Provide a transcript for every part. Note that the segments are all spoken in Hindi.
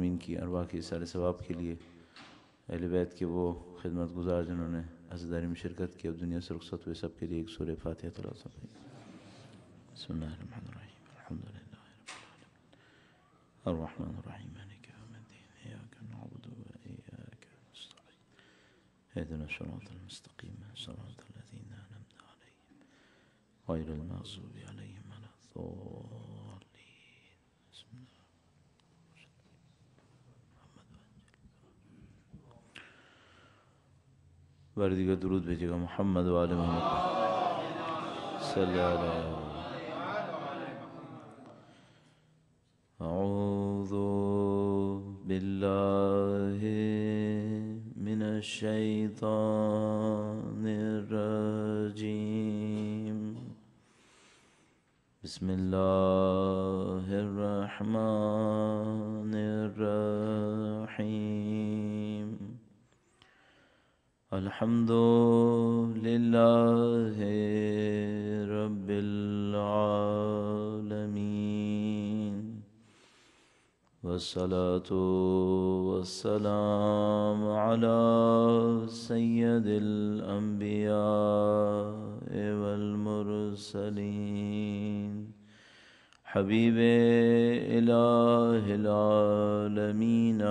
मरहूमिन की अरवा की सारे सवाब के लिए अहल के वो खिदमत गुजार जिन्होंने अजदारी में शिरकत की अब दुनिया से रुखसत हुए सब के लिए एक सुर फातह तला सब اهدنا الصراط المستقيم صراط الذين عليهم غير المغضوب عليهم ولا الضالين بر دیگه درود بجے گا محمد و آل محمد صلی علیہ وسلم اعوذ باللہ من الشیطان الرجیم بسم اللہ الرحمن الرحیم الحمد لله رب العالمين والصلاة والسلام على سيد الأنبياء والمرسلين حبيب إله العالمين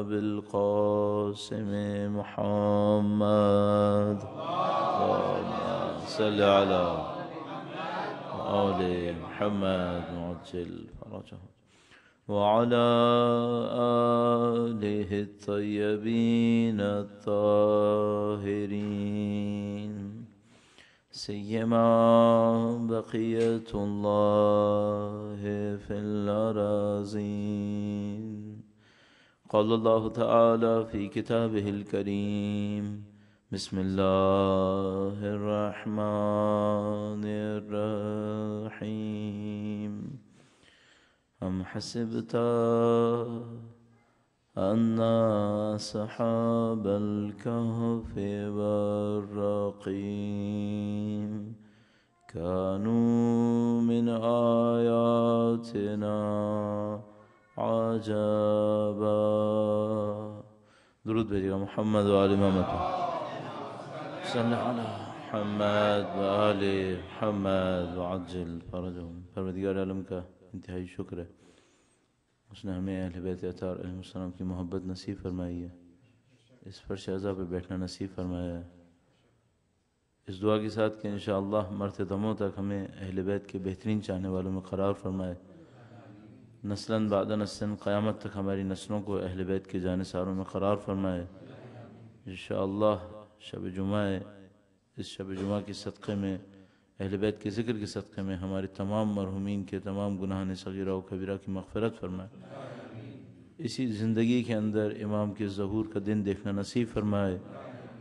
أبي القاسم محمد اللهم صل على آل محمد معجل فرجه وعلى آله الطيبين الطاهرين سيما بقية الله في الأراضين قال الله تعالى في كتابه الكريم بسم الله الرحمن الرحيم أم حسبت أن أصحاب الكهف والرقيم كانوا من آياتنا عجبا درود بجي محمد وآل إمامته صلى على محمد وآل محمد وعجل فرجهم پروردگار عالم کا انتہائی شکر ہے उसने हमें अहल अतार की मोहब्बत नसीब फरमाई है इस पर शहजा पर बैठना नसीब फरमाया है इस दुआ के साथ कि इन मरत दमों तक हमें अहल बैत के बेहतरीन चाहने वालों में करार फरमाए नस्लन बाद नस्लन क़्यामत तक हमारी नस्लों को अहल बैत के जानसारों में करार फरमाए इन शब जुमा इस शब जुमा के सदक़े में अहल बैत के ज़िक्र के सदक़े में हमारे तमाम मरहूमिन के तमाम गुनाह सगीरा व कबीरा की मफ़रत फरमाए इसी ज़िंदगी के अंदर इमाम के जहूर का दिन देखना नसीब फरमाए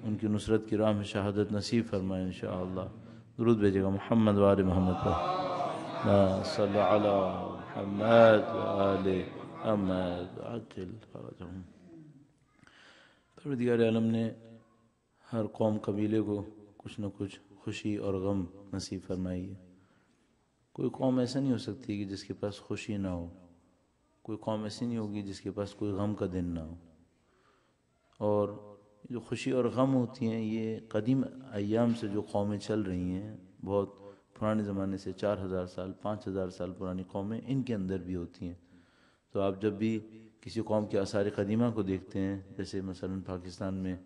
उनकी नुसरत की राह में शहादत नसीब फरमाए इन शरुद भेजेगा मोहम्मद वाल मोहम्मद पर आलम ने हर कौम कबीले को कुछ न कुछ खुशी और गम नसीब फरमाई है कोई कौम ऐसा नहीं हो सकती कि जिसके पास खुशी ना हो कोई कौम ऐसी नहीं होगी जिसके पास कोई गम का दिन ना हो और जो खुशी और गम होती हैं ये कदीम अयाम से जो कौमें चल रही हैं बहुत पुराने ज़माने से चार हज़ार साल पाँच हज़ार साल पुरानी कौमें इनके अंदर भी होती हैं तो आप जब भी किसी कौम के आसार कदीमा को देखते हैं जैसे मसलन पाकिस्तान में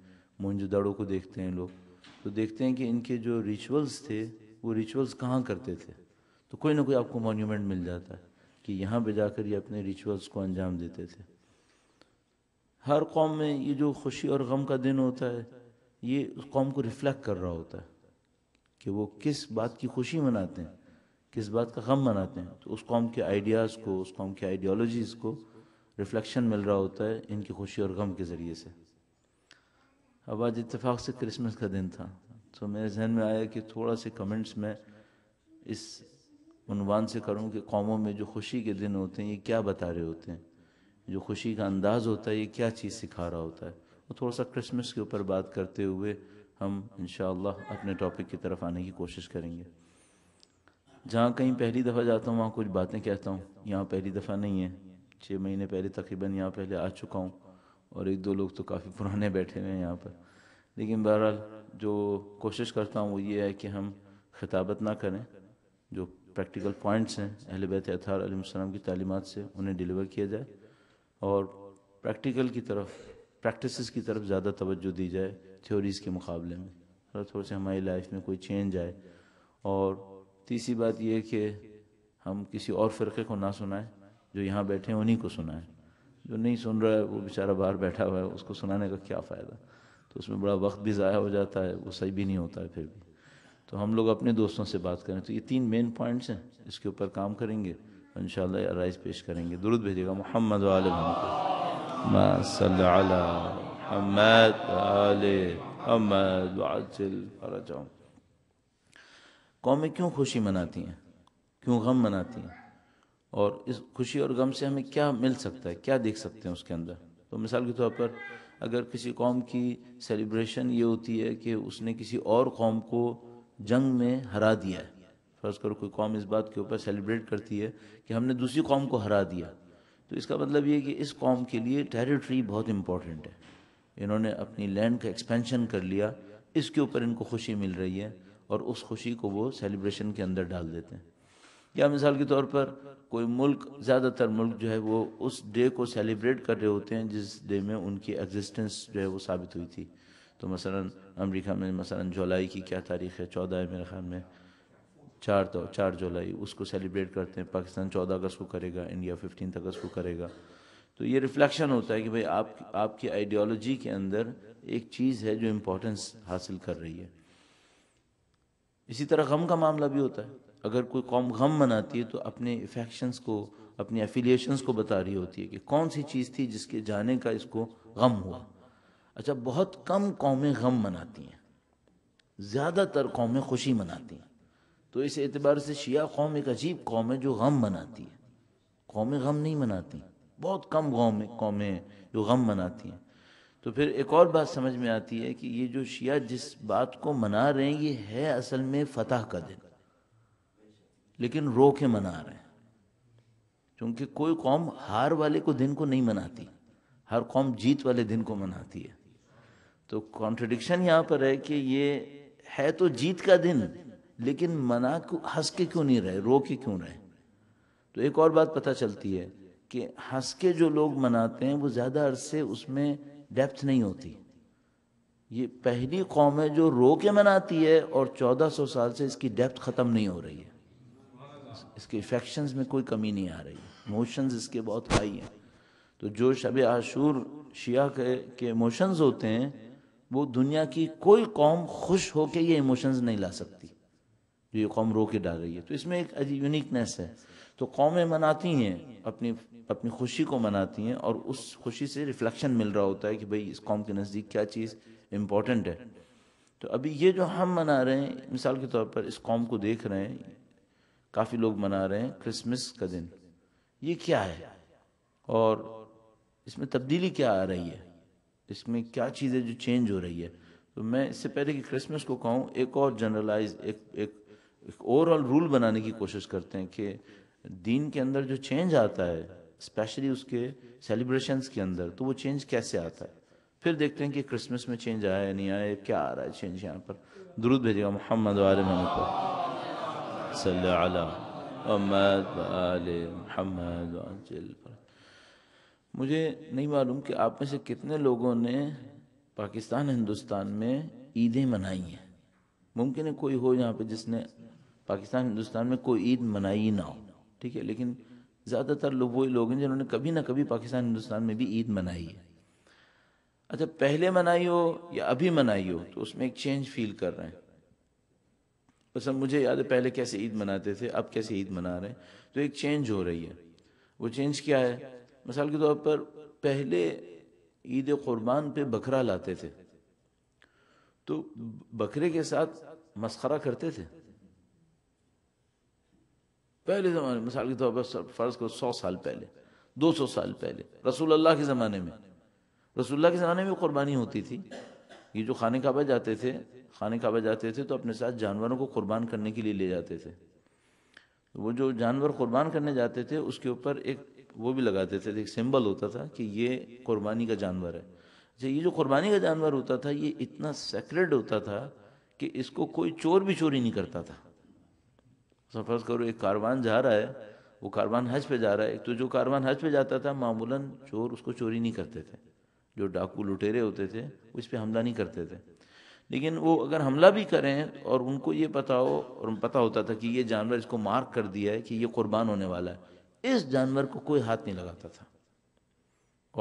मोनजोदाड़ो को देखते हैं लोग तो देखते हैं कि इनके जो रिचुअल्स थे वो रिचुअल्स कहाँ करते थे तो कोई ना कोई आपको मॉन्यूमेंट मिल जाता है कि यहाँ पे जाकर ये अपने रिचुअल्स को अंजाम देते थे हर कौम में ये जो खुशी और गम का दिन होता है ये उस कौम को रिफ्लेक्ट कर रहा होता है कि वो किस बात की खुशी मनाते हैं किस बात का गम मनाते हैं तो उस कौम के आइडियाज़ को उस कौम के आइडियोलॉजीज़ को रिफ्लेक्शन मिल रहा होता है इनकी खुशी और गम के ज़रिए से अब आज इतफाक़ से क्रिसमस का दिन था तो मेरे जहन में आया कि थोड़ा से कमेंट्स में इस उनवान से करूं कि कौमों में जो खुशी के दिन होते हैं ये क्या बता रहे होते हैं जो खुशी का अंदाज़ होता है ये क्या चीज़ सिखा रहा होता है और थोड़ा सा क्रिसमस के ऊपर बात करते हुए हम इन अपने टॉपिक की तरफ आने की कोशिश करेंगे जहाँ कहीं पहली दफ़ा जाता हूँ वहाँ कुछ बातें कहता हूँ यहाँ पहली दफ़ा नहीं है छः महीने पहले तकरीबन यहाँ पहले आ चुका हूँ और एक दो लोग तो काफ़ी पुराने बैठे हुए हैं यहाँ पर लेकिन बहरहाल जो कोशिश करता हूँ वो ये है कि हम खिताबत ना करें जो प्रैक्टिकल पॉइंट्स हैं अहल बैत अतारम की तलीमत से उन्हें डिलीवर किया जाए और प्रैक्टिकल की तरफ प्रैक्टिस की तरफ ज़्यादा तवज्जो दी जाए थ्योरीज़ के मुकाबले में थोड़ा थोड़ा से हमारी लाइफ में कोई चेंज आए और तीसरी बात यह कि हम किसी और फ़िरक़े को ना सुनाएं जो यहाँ बैठे हैं उन्हीं को सुनाएं जो नहीं सुन रहा है वो बेचारा बाहर बैठा हुआ है उसको सुनाने का क्या फ़ायदा तो उसमें बड़ा वक्त भी ज़ाया हो जाता है वो सही भी नहीं होता है फिर भी तो हम लोग अपने दोस्तों से बात करें तो ये तीन मेन पॉइंट्स हैं इसके ऊपर काम करेंगे इन राइज पेश करेंगे दुरुद भेजेगा मोहम्मद कौमें क्यों खुशी मनाती हैं क्यों गम मनाती हैं और इस खुशी और गम से हमें क्या मिल सकता है क्या देख सकते हैं उसके अंदर तो मिसाल के तौर पर अगर किसी कौम की सेलिब्रेशन ये होती है कि उसने किसी और कौम को जंग में हरा दिया है फ़र्ज़ करो कोई कौम इस बात के ऊपर सेलिब्रेट करती है कि हमने दूसरी कौम को हरा दिया तो इसका मतलब ये कि इस कौम के लिए टेरिटरी बहुत इम्पॉर्टेंट है इन्होंने अपनी लैंड का एक्सपेंशन कर लिया इसके ऊपर इनको खुशी मिल रही है और उस खुशी को वो सेलिब्रेशन के अंदर डाल देते हैं या मिसाल के तौर पर कोई मुल्क ज़्यादातर मुल्क जो है वो उस डे को सेलिब्रेट कर रहे होते हैं जिस डे में उनकी एग्जिस्टेंस जो है वो साबित हुई थी तो मसलन अमेरिका में मसलन जुलाई की क्या तारीख है चौदह है मेरे ख्याल में चार तो चार जुलाई उसको सेलिब्रेट करते हैं पाकिस्तान चौदह अगस्त को करेगा इंडिया फिफ्टीन अगस्त को करेगा तो ये रिफ्लेक्शन होता है कि भाई आप आपकी आइडियोलॉजी के अंदर एक चीज़ है जो इम्पोर्टेंस हासिल कर रही है इसी तरह गम का मामला भी होता है अगर कोई कौम गम मनाती है तो अपने इफेक्शंस को अपने एफिलिएशंस को बता रही होती है कि कौन सी चीज़ थी जिसके जाने का इसको गम हुआ अच्छा बहुत कम कौमें गम मनाती हैं ज़्यादातर कौमें खुशी मनाती हैं तो इस एतबार से शिया कौम एक अजीब कौम है जो गम मनाती है कौमें गम नहीं मनाती बहुत कम कौमें कौमें जो गम मनाती हैं तो फिर एक और बात समझ में आती है कि ये जो शिया जिस बात को मना रहे हैं ये है असल में फतह का दिन लेकिन रो के मना रहे हैं क्योंकि कोई कौम हार वाले को दिन को नहीं मनाती हर कौम जीत वाले दिन को मनाती है तो कॉन्ट्रडिक्शन यहाँ पर है कि ये है तो जीत का दिन लेकिन मना क्यों हंस के क्यों नहीं रहे रो के क्यों रहे तो एक और बात पता चलती है कि हंस के जो लोग मनाते हैं वो ज़्यादा अरसे उसमें डेप्थ नहीं होती ये पहली कौम है जो रो के मनाती है और 1400 साल से इसकी डेप्थ ख़त्म नहीं हो रही है इसके इफेक्शंस में कोई कमी नहीं आ रही इमोशंस इसके बहुत हाई हैं तो जो शब आशूर शिया के के इमोशंस होते हैं वो दुनिया की कोई कौम खुश हो के ये इमोशंस नहीं ला सकती जो ये कौम रो के डाल रही है तो इसमें एक अजीब यूनिकनेस है तो कौमें मनाती हैं अपनी अपनी खुशी को मनाती हैं और उस खुशी से रिफ्लेक्शन मिल रहा होता है कि भाई इस कौम के नज़दीक क्या चीज़ इम्पोर्टेंट है तो अभी ये जो हम मना रहे हैं मिसाल के तौर पर इस कौम को देख रहे हैं काफ़ी लोग मना रहे हैं क्रिसमस का दिन ये क्या है और इसमें तब्दीली क्या आ रही है इसमें क्या चीज़ें जो चेंज हो रही है तो मैं इससे पहले कि क्रिसमस को कहूँ एक और जनरलाइज एक एक एक ओवरऑल रूल बनाने की कोशिश करते हैं कि दीन के अंदर जो चेंज आता है स्पेशली उसके सेलिब्रेशंस के अंदर तो वो चेंज कैसे आता है फिर देखते हैं कि क्रिसमस में चेंज आया नहीं आया क्या आ रहा है चेंज यहाँ पर दुरुद भेजेगा मोहम्मद वाले मोहम्मद सल अला अहमद आल महमद मुझे नहीं मालूम कि आप में से कितने लोगों ने पाकिस्तान हिंदुस्तान में ईदें मनाई हैं मुमकिन है कोई हो यहाँ पे जिसने पाकिस्तान हिंदुस्तान में कोई ईद मनाई ना हो ठीक है लेकिन ज़्यादातर लोग वही लोग हैं जिन्होंने कभी ना कभी पाकिस्तान हिंदुस्तान में भी ईद मनाई है अच्छा पहले मनाई हो या अभी मनाई हो तो उसमें एक चेंज फील कर रहे हैं बस अब मुझे याद है पहले कैसे ईद मनाते थे अब कैसे ईद मना रहे हैं तो एक चेंज हो रही है वो चेंज क्या है मिसाल के तौर पर पहले ईद कुर्बान पे बकरा लाते थे तो बकरे के साथ मस्खरा करते थे पहले ज़माने मिसाल के तौर पर फ़र्ज़ को सौ साल पहले दो सौ साल पहले रसूल अल्लाह के ज़माने में रसूल के ज़माने में कुर्बानी होती थी ये जो खाने काबा जाते थे खाने काबा जाते थे तो अपने साथ जानवरों को कुर्बान करने के लिए ले जाते थे तो वो जो जानवर कुर्बान करने जाते थे उसके ऊपर एक वो भी लगाते थे एक सिंबल होता था कि ये कुर्बानी का जानवर है अच्छा ये जो कुर्बानी का जानवर होता था ये इतना सेक्रेड होता था कि इसको कोई चोर भी चोरी नहीं करता था सफर्ज करो एक कारवान जा रहा है वो कारवान हज पे जा रहा है तो जो कारवान हज पे जाता था मामूलन चोर उसको चोरी नहीं करते थे जो डाकू लुटेरे होते थे वो इस पर हमला नहीं करते थे लेकिन वो अगर हमला भी करें और उनको ये पता हो और पता होता था कि ये जानवर इसको मार्क कर दिया है कि ये कुर्बान होने वाला है इस जानवर को कोई हाथ नहीं लगाता था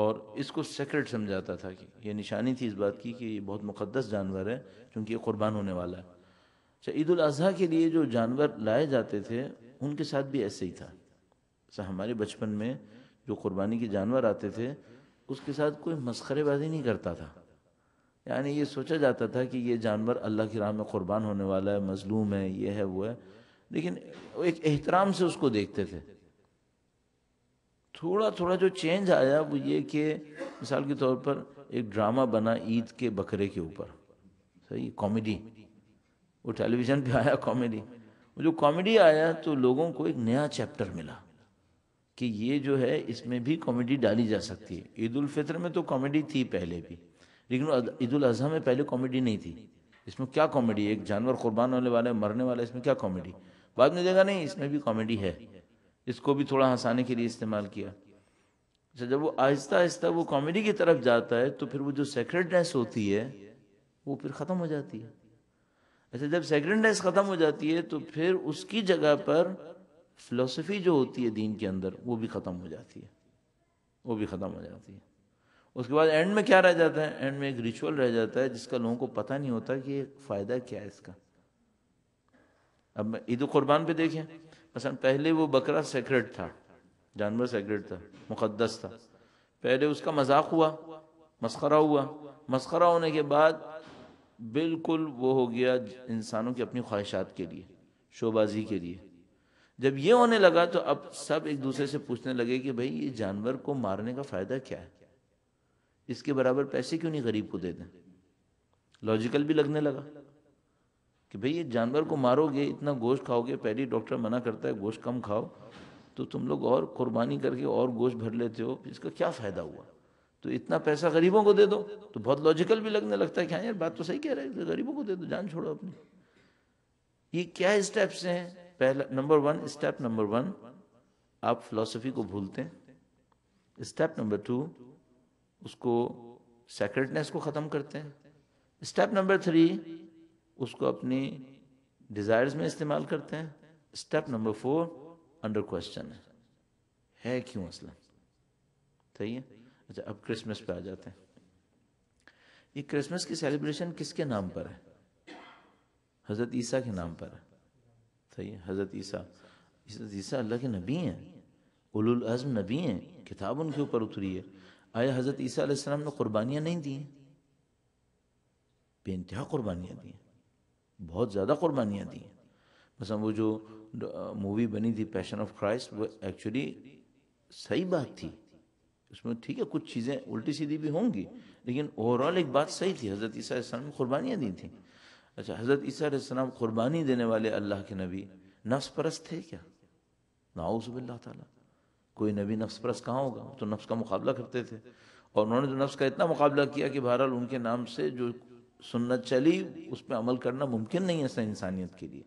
और इसको सेक्रेट समझाता था कि ये निशानी थी इस बात की कि ये बहुत मुकदस जानवर है क्योंकि ये कुर्बान होने वाला है अच्छा ईद अजी के लिए जो जानवर लाए जाते थे उनके साथ भी ऐसे ही था अच्छा हमारे बचपन में जो कुर्बानी के जानवर आते थे उसके साथ कोई मस्खरेबाजी नहीं करता था यानी ये सोचा जाता था कि ये जानवर अल्लाह की राह में क़ुरबान होने वाला है मजलूम है ये है वो है लेकिन एक एहतराम से उसको देखते थे थोड़ा थोड़ा जो चेंज आया वो ये कि मिसाल के तौर पर एक ड्रामा बना ईद के बकरे के ऊपर सही कॉमेडी वो टेलीविज़न पे आया कॉमेडी वो जो कॉमेडी आया तो लोगों को एक नया चैप्टर मिला कि ये जो है इसमें भी कॉमेडी डाली जा सकती है ईद उल फितर में तो कॉमेडी थी पहले भी लेकिन ईद अजहा में पहले कॉमेडी नहीं थी इसमें क्या कॉमेडी एक जानवर कुर्बान होने वाला है मरने वाला है इसमें क्या कॉमेडी बाद में देखा नहीं इसमें भी कॉमेडी है इसको भी थोड़ा हंसाने के लिए इस्तेमाल किया अच्छा जब वो आहिस्ता आहिस्ता वो कॉमेडी की तरफ जाता है तो फिर वो जो सेक्रेडनेस होती है वो फिर ख़त्म हो जाती है अच्छा जब सेक्रेडनेस ख़त्म हो जाती है तो फिर उसकी जगह पर फ़िलोसफी जो होती है दीन के अंदर वो भी ख़त्म हो जाती है वो भी ख़त्म हो जाती है उसके बाद एंड में क्या रह जाता है एंड में एक रिचुअल रह जाता है जिसका लोगों को पता नहीं होता कि फ़ायदा क्या है इसका अब ईद क़ुरबान पे देखें मसा पहले वो बकरा सेक्रेट था जानवर सेक्रेट था मुकदस था पहले उसका मजाक हुआ मस्करा हुआ मस्करा होने के बाद बिल्कुल वो हो गया इंसानों की अपनी ख्वाहिशात के लिए शोबाजी के लिए जब ये होने लगा तो अब सब एक दूसरे से पूछने लगे कि भाई ये जानवर को मारने का फ़ायदा क्या है इसके बराबर पैसे क्यों नहीं गरीब को दे दें लॉजिकल भी लगने लगा कि भाई ये जानवर को मारोगे इतना गोश्त खाओगे पहले डॉक्टर मना करता है गोश्त कम खाओ तो तुम लोग और कुर्बानी करके और गोश्त भर लेते हो इसका क्या फ़ायदा हुआ तो इतना पैसा गरीबों को दे दो तो बहुत लॉजिकल भी लगने लगता है कि हाँ यार बात तो सही कह रहे हैं गरीबों को दे दो जान छोड़ो अपनी ये क्या स्टेप्स हैं पहला number one step number one आप फिलोसफी को भूलते हैं स्टेप नंबर टू उसको सेक्रेटनेस को ख़त्म करते हैं स्टेप नंबर थ्री उसको अपनी डिज़ायर्स में इस्तेमाल करते हैं step number four under question है है क्यों असला सही है अच्छा अब क्रिसमस पे आ जाते हैं ये क्रिसमस की सेलिब्रेशन किसके नाम पर है हज़रत ईसा के नाम पर है सही है हज़रत ईसा हज़रत ईसा अल्लाह के नबी हैं उलुल अज़म नबी हैं किताब उनके ऊपर उतरी है आया हज़रत ईसा ने कुर्बानियाँ नहीं दी बेानतहा कुर्बानियाँ दी बहुत ज़्यादा कुर्बानियाँ दी बस वो जो मूवी बनी थी पैशन ऑफ क्राइस्ट वो एक्चुअली सही बात थी उसमें ठीक है कुछ चीज़ें उल्टी सीधी भी होंगी लेकिन ओवरऑल एक बात सही थी हज़रत ईसा ने कुर्बानियाँ दी थी अच्छा हज़रत ईसी इस्लाम कुर्बानी देने वाले अल्लाह के नबी नफ्स परस्त थे क्या नाउज़बिल्ला तला कोई नबी नफ्स परस कहाँ होगा तो नफ्स का मुकाबला करते थे और उन्होंने तो नफ्स का इतना मुकाबला किया कि बहरहाल उनके नाम से जो सुन्नत चली उस पर अमल करना मुमकिन नहीं है ऐसा इंसानियत के लिए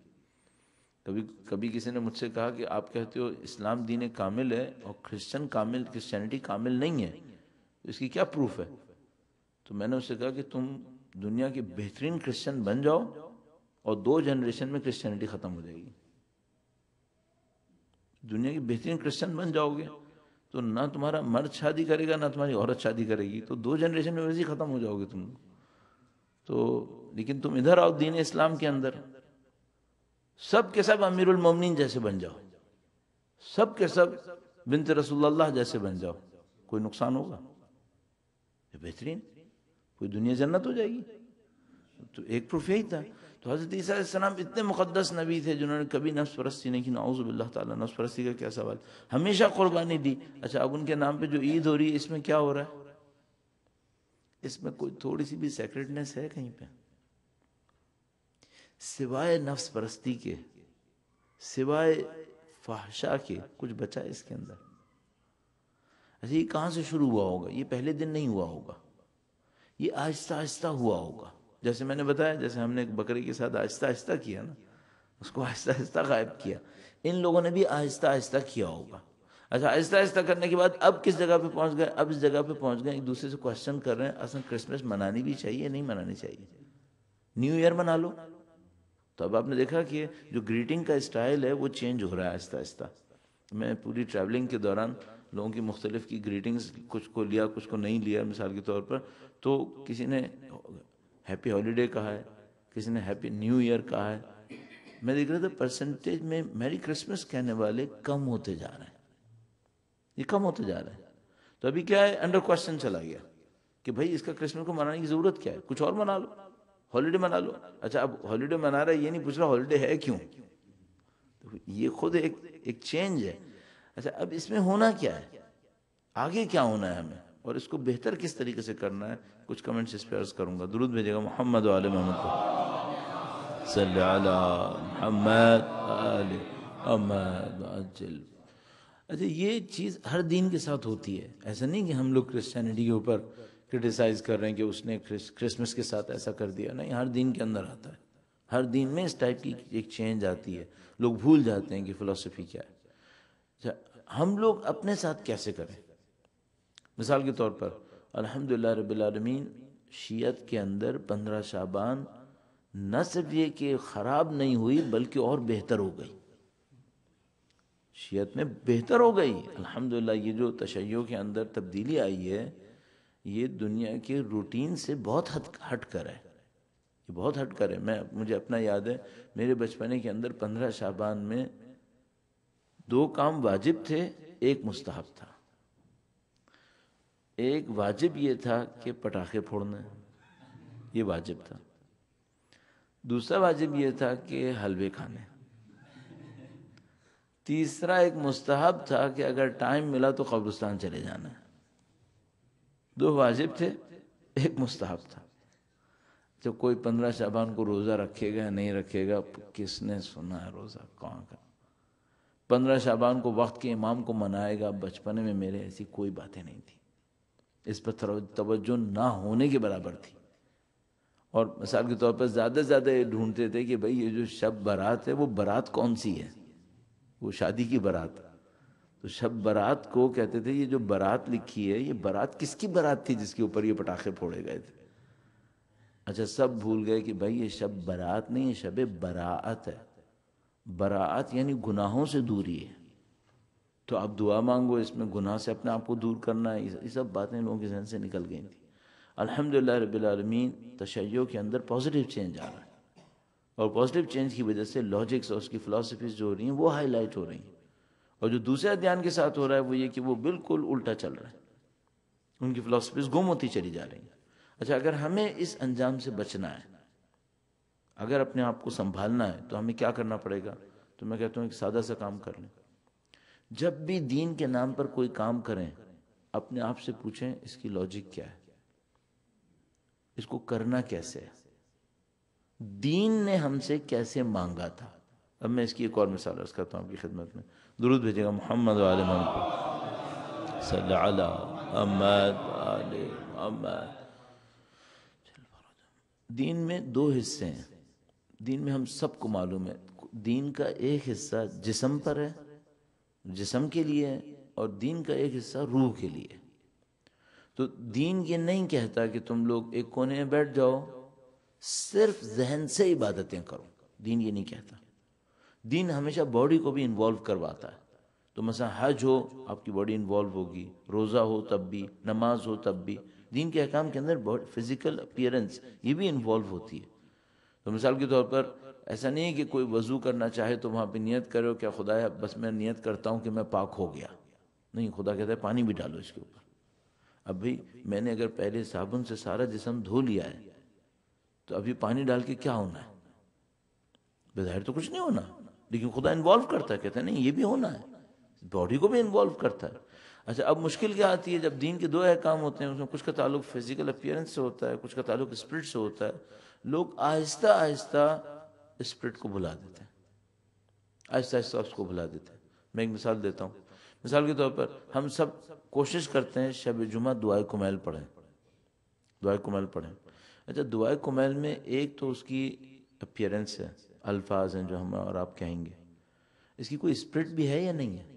कभी कभी किसी ने मुझसे कहा कि आप कहते हो इस्लाम दीन कामिल है और क्रिश्चन कामिल क्रिश्चनिटी कामिल नहीं है तो इसकी क्या प्रूफ है तो मैंने उससे कहा कि तुम दुनिया के बेहतरीन क्रिश्चियन बन जाओ और दो जनरेशन में क्रिश्चियनिटी ख़त्म हो जाएगी दुनिया के बेहतरीन क्रिश्चियन बन जाओगे तो ना तुम्हारा मर्द शादी करेगा ना तुम्हारी औरत शादी करेगी तो दो जनरेशन में वैसे ही ख़त्म हो जाओगे तुम तो लेकिन तुम इधर आओ दीन इस्लाम के अंदर सब के सब अमीरुल मोमिन जैसे बन जाओ सब के सब बिनत रसोल्ला जैसे बन जाओ कोई नुकसान होगा बेहतरीन कोई दुनिया जन्नत हो जाएगी तो एक प्रूफ यही था तो हज़रत ईसीम इतने मुक़दस नबी थे जिन्होंने कभी नफ्स परस्ती नहीं की नाउज़बिल्ला ताली नफ्स परस्ती का क्या सवाल हमेशा कुर्बानी दी अच्छा अब उनके नाम पर जो ईद हो रही है इसमें क्या हो रहा है इसमें कोई थोड़ी सी भी सेक्रेटनेस है कहीं पर सिवाय नफ्स परस्ती के सिवाय फाहशा के कुछ बचा है इसके अंदर अच्छा ये कहाँ से शुरू हुआ होगा ये पहले दिन नहीं हुआ होगा ये आहिस्ता आहिस्ता हुआ होगा जैसे मैंने बताया जैसे हमने एक बकरे के साथ आहिस्ता आहिस्ता किया ना उसको आहिस्ता आहिस्ता गायब किया इन लोगों ने भी आहिस्ता आहिस्ता किया होगा अच्छा आहिस्ता आहिस्ता करने के बाद अब किस जगह पे पहुंच गए अब इस जगह पे पहुंच गए एक दूसरे से क्वेश्चन कर रहे हैं असल क्रिसमस मनानी भी चाहिए नहीं मनानी चाहिए न्यू ईयर मना लो तो अब आपने देखा कि जो ग्रीटिंग का स्टाइल है वो चेंज हो रहा है आहिस्ता आहिस्ता मैं पूरी ट्रैवलिंग के दौरान लोगों की मुख्तलिफ की ग्रीटिंग्स कुछ को लिया कुछ को नहीं लिया मिसाल के तौर पर तो किसी ने हैप्पी हॉलीडे कहा है किसी ने हैप्पी न्यू ईयर कहा है मैं देख रहा था परसेंटेज में मैरी क्रिसमस कहने वाले कम होते जा रहे हैं ये कम होते जा रहे हैं तो अभी क्या है अंडर क्वेश्चन चला गया कि भाई इसका क्रिसमस को मनाने की ज़रूरत क्या है कुछ और मना लो हॉलीडे मना लो अच्छा अब हॉलीडे मना रहा है ये नहीं पूछ रहा हॉलीडे है क्यों तो ये खुद एक एक चेंज है अच्छा अब इसमें होना क्या है आगे क्या होना है हमें और इसको बेहतर किस तरीके से करना है कुछ कमेंट्स इस पर अर्ज़ करूँगा दुरुद भेजेगा मोहम्मद आल महमद को अच्छा ये चीज़ हर दिन के साथ होती है ऐसा नहीं कि हम लोग क्रिश्चियनिटी के ऊपर क्रिटिसाइज़ कर रहे हैं कि उसने क्रिसमस के साथ ऐसा कर दिया नहीं हर दिन के अंदर आता है हर दिन में इस टाइप की एक चेंज आती है लोग भूल जाते हैं कि फ़िलासफ़ी क्या है अच्छा, हम लोग अपने साथ कैसे करें मिसाल के तौर पर अल्हम्दुलिल्लाह रबालमीन शीयत के अंदर पंद्रह शाबान न सिर्फ ये कि ख़राब नहीं हुई बल्कि और बेहतर हो गई शीयत में बेहतर हो गई अल्हम्दुलिल्लाह ये जो तशैयों के अंदर तब्दीली आई है ये दुनिया के रूटीन से बहुत हट हट कर है ये बहुत हट कर है मैं मुझे अपना याद है मेरे बचपने के अंदर पंद्रह शाबान में दो काम वाजिब थे एक मुस्तहब था एक वाजिब ये था कि पटाखे फोड़ना ये वाजिब था दूसरा वाजिब ये था कि हलवे खाने तीसरा एक मुस्तहब था कि अगर टाइम मिला तो कब्रस्तान चले जाना दो वाजिब थे एक मुस्तहब था जब कोई पंद्रह शाबान को रोज़ा रखेगा या नहीं रखेगा किसने सुना है रोज़ा कौन का पंद्रह शाबान को वक्त के इमाम को मनाएगा बचपन में मेरे ऐसी कोई बातें नहीं थी इस पर तोज्जो ना होने के बराबर थी और मिसाल के तौर पर ज़्यादा से ज़्यादा ढूंढते थे कि भाई ये जो शब बारात है वो बारात कौन सी है वो शादी की बारात तो शब बारात को कहते थे ये जो बारात लिखी है ये बारात किसकी बारात थी जिसके ऊपर ये पटाखे फोड़े गए थे अच्छा सब भूल गए कि भाई ये शब बारात नहीं है शब बरात है बरात यानी गुनाहों से दूरी है तो आप दुआ मांगो इसमें गुनाह से अपने आप को दूर करना है ये सब बातें लोगों के जहन से निकल गई थी अलहमदिल्ला रबीआलमीन तशैय के अंदर पॉजिटिव चेंज आ रहा है और पॉजिटिव चेंज की वजह से लॉजिक्स और उसकी फ़िलासफ़ीज जो हो रही हैं वो हाईलाइट हो रही हैं और जो दूसरे अध्ययन के साथ हो रहा है वो ये कि वो बिल्कुल उल्टा चल रहा है उनकी फ़िलासफ़ीज गुम होती चली जा रही हैं अच्छा अगर हमें इस अंजाम से बचना है अगर अपने आप को संभालना है तो हमें क्या करना पड़ेगा तो मैं कहता हूँ एक सादा सा काम कर लें जब भी दीन के नाम पर कोई काम करें अपने आप से पूछें इसकी लॉजिक क्या है इसको करना कैसे है दीन ने हमसे कैसे मांगा था अब मैं इसकी एक और मिसाल अर्ज करता हूँ आपकी खिदमत में दुरुद भेजेगा मोहम्मद को दीन में दो हिस्से हैं दीन में हम सबको मालूम है दीन का एक हिस्सा जिसम पर है जिसम के लिए और दीन का एक हिस्सा रूह के लिए तो दीन ये नहीं कहता कि तुम लोग एक कोने में बैठ जाओ सिर्फ जहन से इबादतें करो दीन ये नहीं कहता दीन हमेशा बॉडी को भी इन्वॉल्व करवाता है तो मसा हज हो आपकी बॉडी इन्वॉल्व होगी रोज़ा हो तब भी नमाज हो तब भी दीन के अहकाम के अंदर फिज़िकल अपियरेंस ये भी इन्वॉल्व होती है तो मिसाल के तौर पर ऐसा नहीं है कि कोई वज़ू करना चाहे तो वहाँ पे नियत करो क्या खुदा है बस मैं नियत करता हूँ कि मैं पाक हो गया नहीं खुदा कहता है पानी भी डालो इसके ऊपर अब भाई मैंने अगर पहले साबुन से सारा जिसम धो लिया है तो अभी पानी डाल के क्या होना है बज़ाहिर तो कुछ नहीं होना लेकिन खुदा इन्वॉल्व करता है कहता है नहीं ये भी होना है बॉडी को भी इन्वॉल्व करता है अच्छा अब मुश्किल क्या आती है जब दीन के दो अहकाम होते हैं उसमें कुछ का ताल्लुक फिजिकल अपियरेंस से होता है कुछ का ताल्लुक स्पिरिट से होता है लोग आहिस्ता आहिस्ता स्पिरिट को भुला देते हैं ऐसा ऐसा उसको भुला देते हैं मैं एक मिसाल देता हूँ मिसाल के तौर पर हम सब कोशिश करते हैं शब जुमा दुआए कुमैल पढ़ें दुआए कुमैल पढ़ें अच्छा दुआए कुमैल में एक तो उसकी अपियरेंस है अल्फाज हैं जो हम और आप कहेंगे इसकी कोई स्प्रिट भी है या नहीं है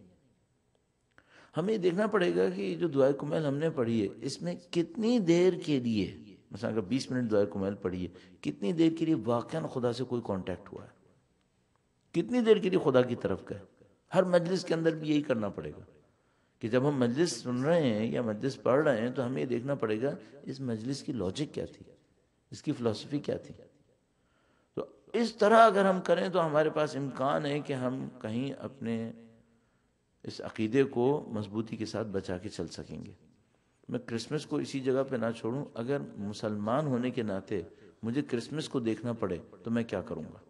हमें देखना पड़ेगा कि जो दुआ कुमैल हमने पढ़ी है इसमें कितनी देर के लिए मैं अगर बीस मिनट दुआ कुमैल पढ़िए कितनी देर के लिए वाक़ खुदा से कोई कॉन्टैक्ट हुआ है कितनी देर के लिए खुदा की तरफ का हर मजलिस के अंदर भी यही करना पड़ेगा कि जब हम मजलिस सुन रहे हैं या मजलिस पढ़ रहे हैं तो हमें ये देखना पड़ेगा इस मजलिस की लॉजिक क्या थी इसकी फ़िलासफ़ी क्या थी तो इस तरह अगर हम करें तो हमारे पास इम्कान है कि हम कहीं अपने इस अकीदे को मजबूती के साथ बचा के चल सकेंगे मैं क्रिसमस को इसी जगह पे ना छोड़ूं अगर मुसलमान होने के नाते मुझे क्रिसमस को देखना पड़े तो मैं क्या करूँगा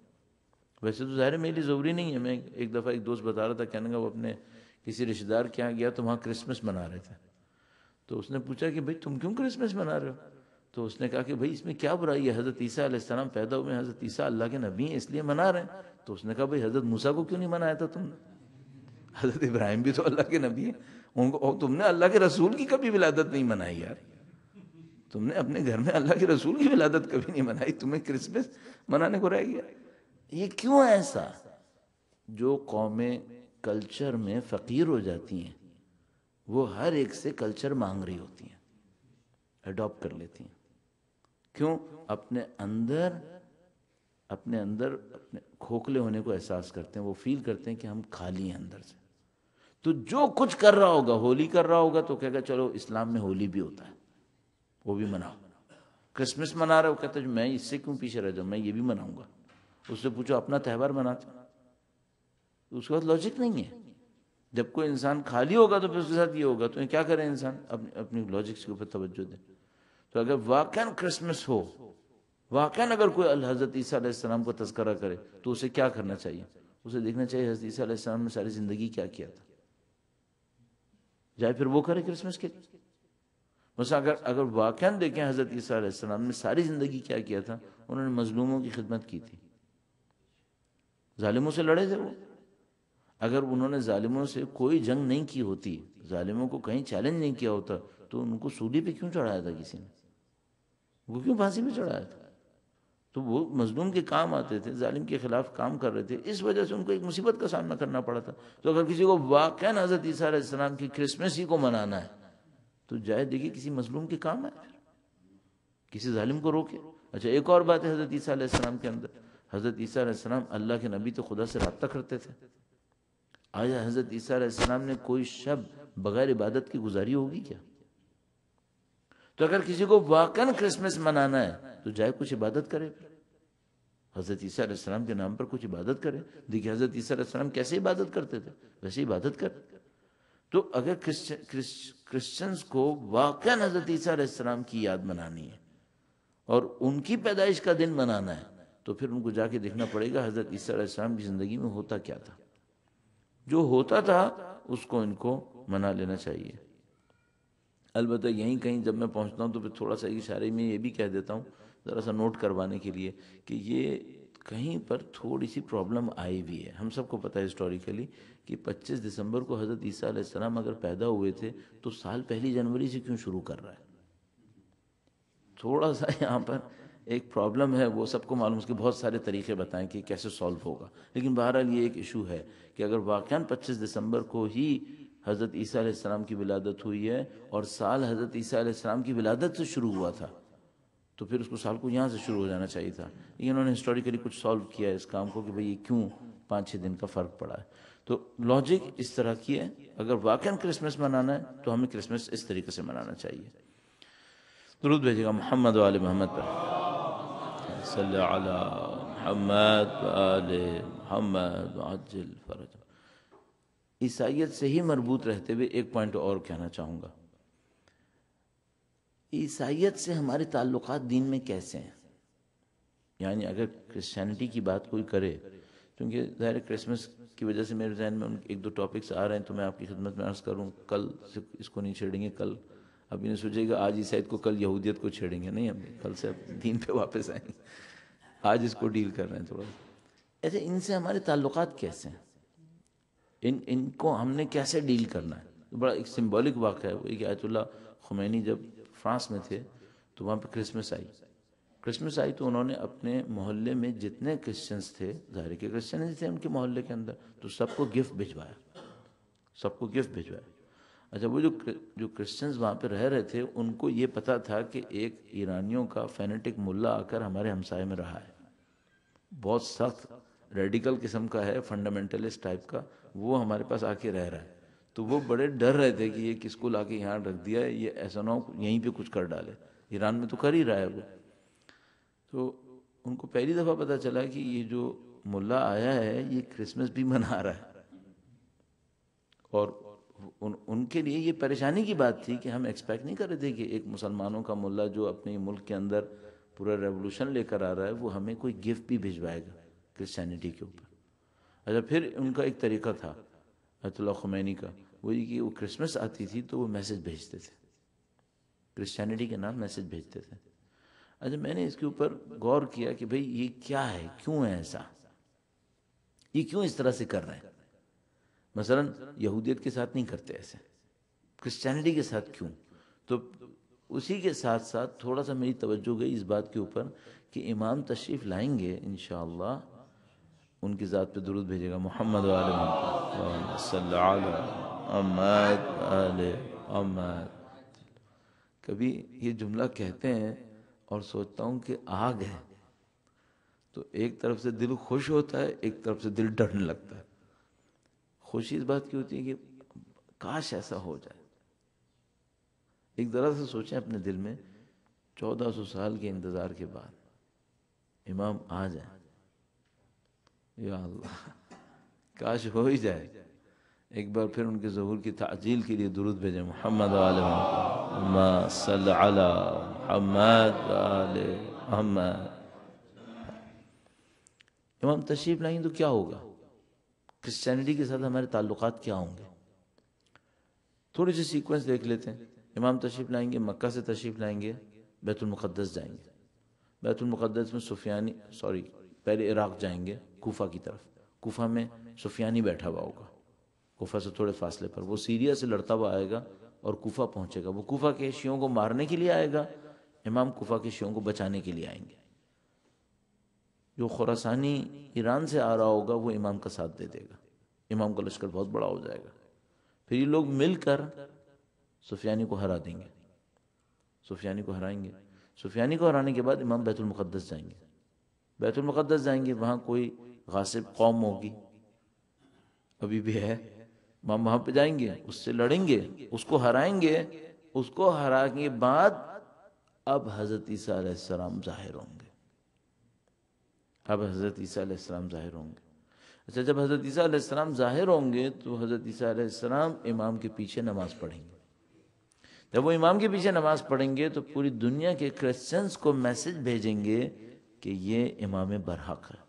वैसे तो ज़ाहिर मेरे लिए ज़रूरी नहीं है मैं एक दफ़ा एक दोस्त बता रहा था कहने का वो अपने किसी रिश्तेदार के यहाँ गया तो वहाँ क्रिसमस मना रहे थे तो उसने पूछा कि भाई तुम क्यों क्रिसमस मना रहे हो तो उसने कहा कि भाई इसमें क्या बुराई है हज़रत ईसा आसमाम पैदा हुए हज़रत ईसा अल्लाह के नबी हैं इसलिए मना रहे हैं तो उसने कहा भाई हज़रत मूसा को क्यों नहीं मनाया था तुमने हज़रत इब्राहिम भी तो अल्लाह के नबी हैं उनको तुमने अल्लाह के रसूल की कभी विलादत नहीं मनाई यार तुमने अपने घर में अल्लाह के रसूल की विलादत कभी नहीं मनाई तुम्हें क्रिसमस मनाने को रह गया ये क्यों ऐसा जो कौमें कल्चर में फ़कीर हो जाती हैं वो हर एक से कल्चर मांग रही होती हैं अडॉप्ट कर लेती हैं क्यों अपने अंदर अपने अंदर अपने खोखले होने को एहसास करते हैं वो फील करते हैं कि हम खाली हैं अंदर से तो जो कुछ कर रहा होगा होली कर रहा होगा तो कहेगा चलो इस्लाम में होली भी होता है वो भी मनाओ क्रिसमस मना रहे हो कहते जो मैं इससे क्यों पीछे रह जाऊँ मैं ये भी मनाऊंगा उससे पूछो अपना त्यौहार मनाते उसके बाद लॉजिक नहीं है जब कोई इंसान खाली होगा तो फिर उसके साथ ये होगा तो क्या करे इंसान अपनी अपनी लॉजिक्स के ऊपर तोज्जो दे तो अगर वाकन क्रिसमस हो वाकन अगर कोई अल हज़रत ईसीम को तस्करा करे तो उसे क्या करना चाहिए उसे देखना चाहिए हज़रत ईसीम ने सारी ज़िंदगी क्या किया था जाए फिर वो करे क्रिसमस के बस अगर अगर वाक़ देखें हज़रत ईसा ने सारी ज़िंदगी क्या किया था उन्होंने मजलूमों की खिदमत की थी ालिमों से लड़े थे वो अगर उन्होंने ालिमों से कोई जंग नहीं की होती ालिमों को कहीं चैलेंज नहीं किया होता तो उनको सूली पे क्यों चढ़ाया था किसी ने वो क्यों फांसी पे चढ़ाया था तो वो मजलूम के काम आते थे जालिम के ख़िलाफ़ काम कर रहे थे इस वजह से उनको एक मुसीबत का सामना करना पड़ा था तो अगर किसी को वाक़ हज़रत ईसा की क्रिसमस ही को मनाना है तो जाए देखिए किसी मजलूम के काम आए फिर किसी जालिम को रोके अच्छा एक और बात है हज़रत ईसा के अंदर हज़रत ईसा अल्लाह के नबी तो खुदा से रबता करते थे आज हज़रत ईसा ने कोई शब बग़ैर इबादत की गुजारी होगी क्या तो अगर किसी को वाकन क्रिसमस मनाना है तो जाए कुछ इबादत करे हज़रत ईसा के नाम पर कुछ इबादत करे देखिए हज़रत ईसा कैसे इबादत करते थे वैसे इबादत कर तो अगर क्रिश्चियंस को वाकन हज़रत ईसा की याद मनानी है और उनकी पैदाइश का दिन मनाना है तो फिर उनको जाके देखना पड़ेगा हज़रत ईसा की ज़िंदगी में होता क्या था जो होता था उसको इनको मना लेना चाहिए अलबत् यहीं कहीं जब मैं पहुंचता हूं तो फिर थोड़ा सा इशारे में ये भी कह देता हूं ज़रा सा नोट करवाने के लिए कि ये कहीं पर थोड़ी सी प्रॉब्लम आई भी है हम सबको पता है हिस्टोरिकली कि 25 दिसंबर को हज़रत ईसा अगर पैदा हुए थे तो साल पहली जनवरी से क्यों शुरू कर रहा है थोड़ा सा यहाँ पर एक प्रॉब्लम है वो सबको मालूम उसके बहुत सारे तरीके बताएं कि कैसे सॉल्व होगा लेकिन बहरहाल ये एक इशू है कि अगर वाक़ 25 दिसंबर को ही हज़रत ईसीम की विलादत हुई है और साल हज़रत ईसीम की विलादत से शुरू हुआ था तो फिर उसको साल को यहाँ से शुरू हो जाना चाहिए था लेकिन उन्होंने हिस्टोरिकली कुछ सॉल्व किया है इस काम को कि भाई ये क्यों पाँच छः दिन का फ़र्क पड़ा है तो लॉजिक इस तरह की है अगर वाकई क्रिसमस मनाना है तो हमें क्रिसमस इस तरीके से मनाना चाहिए दरुद भेजेगा मोहम्मद वाल मोहम्मद पर मोहम्मद वाले मोहम्मद वाजिल फरजा ईसाइत से ही मरबूत रहते हुए एक पॉइंट और कहना चाहूँगा ईसाइत से हमारे ताल्लुक दीन में कैसे हैं यानी अगर क्रिश्चियनिटी की बात कोई करे क्योंकि ज़ाहिर क्रिसमस की वजह से मेरे जहन में उन एक दो टॉपिक्स आ रहे हैं तो मैं आपकी खिदमत में अर्ज़ करूँ कल से इसको नहीं छेड़ेंगे कल अभी नहीं सोचेगा आज ईसाइत को कल यहूदियत को छेड़ेंगे नहीं अभी कल से अब दीन पे वापस आएंगे आज इसको डील कर रहे हैं थोड़ा ऐसे अच्छा, इनसे हमारे ताल्लुक कैसे हैं इन इनको हमने कैसे डील करना है तो बड़ा एक सिंबॉलिक वाक़ है वो कि आयतुल्ला खुमैनी जब फ्रांस में थे तो वहाँ पर क्रिसमस आई क्रिसमस आई तो उन्होंने अपने मोहल्ले में जितने क्रिश्चियंस थे ज़ाहिर के क्रिश्चियन थे उनके मोहल्ले के अंदर तो सबको गिफ्ट भिजवाया सबको गिफ्ट भिजवाया अच्छा वो जो जो क्रिश्चियंस वहाँ पे रह रहे थे उनको ये पता था कि एक ईरानियों का फैनेटिक मुल्ला आकर हमारे हमसाए में रहा है बहुत सख्त रेडिकल किस्म का है फंडामेंटलिस्ट टाइप का वो हमारे पास आके रह रहा है तो वो बड़े डर रहे थे कि ये किसको ला के यहाँ रख दिया है ये ऐसा ना हो यहीं पर कुछ कर डाले ईरान में तो कर ही रहा है वो तो उनको पहली दफ़ा पता चला कि ये जो मुल्ला आया है ये क्रिसमस भी मना रहा है और उन उनके लिए ये परेशानी की बात थी कि हम एक्सपेक्ट नहीं कर रहे थे कि एक मुसलमानों का मुला जो अपने मुल्क के अंदर पूरा रेवोल्यूशन लेकर आ रहा है वो हमें कोई गिफ्ट भी भिजवाएगा क्रिश्चियनिटी के ऊपर अच्छा फिर उनका एक तरीका था अतुल्ला खुमैनी का वो ये कि वो क्रिसमस आती थी तो वो मैसेज भेजते थे क्रिश्चियनिटी के नाम मैसेज भेजते थे अच्छा मैंने इसके ऊपर गौर किया कि भाई ये क्या है क्यों है ऐसा ये क्यों इस तरह से कर रहे हैं मसलन यहूदियत के साथ नहीं करते ऐसे क्रिश्चियनिटी के साथ क्यों तो उसी के साथ साथ थोड़ा सा मेरी तवज्जो गई इस बात के ऊपर कि इमाम तशरीफ़ लाएंगे इन उनकी ज़ात पे दुरुद भेजेगा मोहम्मद अम्मद अम्मद कभी ये जुमला कहते हैं और सोचता हूँ कि आग है तो एक तरफ से दिल खुश होता है एक तरफ से दिल डरने लगता है खुशी इस बात की होती है कि काश ऐसा हो जाए एक ज़रा से सोचें अपने दिल में चौदह सौ साल के इंतज़ार के बाद इमाम आ जाए या अल्लाह काश हो ही जाए एक बार फिर उनके जहूर की तजील के लिए दुरुद भेजे मोहम्मद मोहम्मद इमाम तशरीफ लाएंगे तो क्या होगा क्रिश्चियनिटी के साथ हमारे ताल्लुक क्या होंगे थोड़ी सी सीक्वेंस देख लेते हैं इमाम तशरीफ लाएंगे मक्का से तशरीफ लाएंगे बैतुलमक़दस जाएंगे बैतुलमक़दस में सुफियानी सॉरी पहले इराक जाएंगे कोफा की तरफ कोफा में सुफियानी बैठा हुआ होगा कोफा से थोड़े फासले पर वो सीरिया से लड़ता हुआ आएगा और कोफा पहुंचेगा वो कोफा के शियों को मारने के लिए आएगा इमाम कोफा के शियों को बचाने के लिए आएंगे जो खुरासानी ईरान से आ रहा होगा वो इमाम का साथ दे देगा इमाम का लश्कर बहुत बड़ा हो जाएगा फिर ये लोग मिलकर सुफियानी को हरा देंगे सुफियानी को हराएंगे सुफियानी को हराने के बाद इमाम बैतुलमक़दस जाएंगे बैतुलमक़दस जाएंगे वहाँ कोई गासिब कौम होगी अभी भी है वहाँ वहाँ पर जाएंगे उससे लड़ेंगे उसको हराएंगे उसको हरा के बाद अब हज़रत ईसा ज़ाहिर होंगे अब हज़रत ईसा ज़ाहिर होंगे अच्छा जब हज़रत ईसा ज़ाहिर होंगे तो हज़रत ईसा सलाम इमाम के पीछे नमाज़ पढ़ेंगे जब वो इमाम के पीछे नमाज़ पढ़ेंगे तो पूरी दुनिया के क्रिश्चियंस को मैसेज भेजेंगे कि ये इमाम बरहक है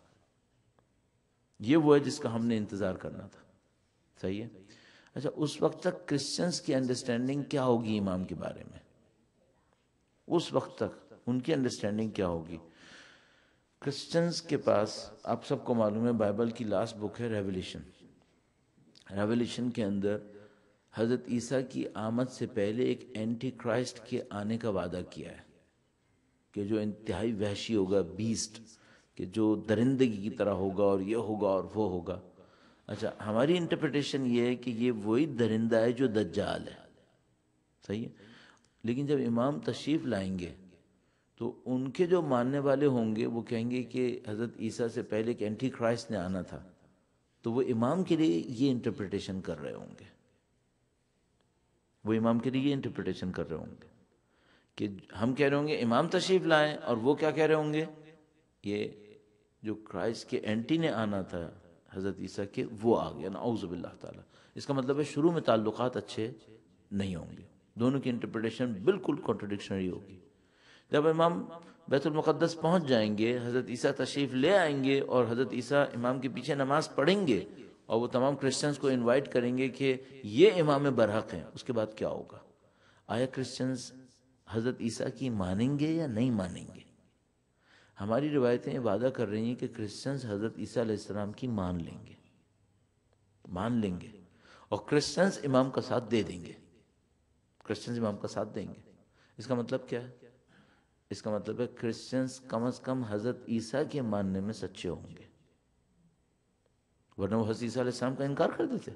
ये वो है जिसका हमने इंतज़ार करना था सही है अच्छा उस वक्त तक क्रिश्चियंस की अंडरस्टैंडिंग क्या होगी इमाम के बारे में उस वक्त तक उनकी अंडरस्टैंडिंग क्या होगी क्रिश्चियंस के पास आप सबको मालूम है बाइबल की लास्ट बुक है रेवोल्यूशन रेवोल्यूशन के अंदर हज़रत ईसा की आमद से पहले एक एंटी क्राइस्ट के आने का वादा किया है कि जो इंतहाई वहशी होगा बीस्ट कि जो दरिंदगी की तरह होगा और ये होगा और वो होगा अच्छा हमारी इंटरप्रटेशन ये है कि ये वही दरिंदा है जो दज्जाल है सही है लेकिन जब इमाम तशरीफ़ लाएंगे तो उनके जो मानने वाले होंगे वो कहेंगे कि हज़रत ईसा से पहले एक एंटी क्राइस्ट ने आना था तो वो इमाम के लिए ये इंटरप्रटेशन कर रहे होंगे वो इमाम के लिए ये इंटरप्रटेशन कर रहे होंगे कि हम कह रहे होंगे इमाम तशरीफ लाएं और वो क्या कह रहे होंगे ये जो क्राइस्ट के एंटी ने आना था हज़रत ईसा के वो आ गया नाउज़बिल्ला ताला इसका मतलब है शुरू में ताल्लुक अच्छे नहीं होंगे दोनों की इंटरप्रटेशन बिल्कुल कॉन्ट्रडिक्शनरी होगी जब इमाम बैतुलमक़दस पहुंच जाएंगे हज़रत ईसा तशरीफ़ ले आएंगे और हज़रत ईसा इमाम के पीछे नमाज़ पढ़ेंगे और वो तमाम क्रिश्चियंस को इनवाइट करेंगे कि ये इमाम बरहक हैं उसके बाद क्या होगा आया क्रिश्चियंस हज़रत ईसा की मानेंगे या नहीं मानेंगे हमारी रिवायतें वादा कर रही हैं कि क्रिश्चियंस हज़रत ईसा सलाम की मान लेंगे मान लेंगे और क्रिश्चियंस इमाम का साथ दे देंगे क्रिश्चियंस इमाम का साथ देंगे इसका मतलब क्या है इसका मतलब है क्रिश्चियंस कम अज़ कम हज़रत ईसा के मानने में सच्चे होंगे वरना वो हज़रत ईसा का इनकार कर देते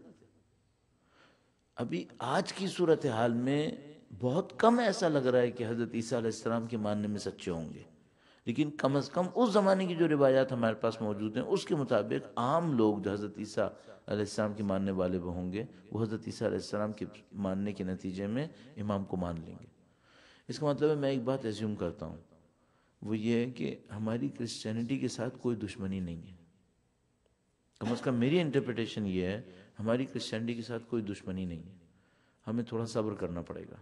अभी आज की सूरत हाल में बहुत कम ऐसा लग रहा है कि हज़रत ईसीम के मानने में सच्चे होंगे लेकिन कम अज़ कम उस ज़माने की जो रिवायात हमारे पास मौजूद हैं उसके मुताबिक आम लोग जो हज़रत ईसा के मानने वाले वो होंगे वो हज़रत ईसीम के मानने के नतीजे में इमाम को मान लेंगे इसका मतलब है मैं एक बात एज्यूम करता हूँ वो ये है कि हमारी क्रिश्चनिटी के साथ कोई दुश्मनी नहीं है कम अज़ कम मेरी इंटरप्रटेशन ये है हमारी क्रिश्चनिटी के साथ कोई दुश्मनी नहीं है हमें थोड़ा सब्र करना पड़ेगा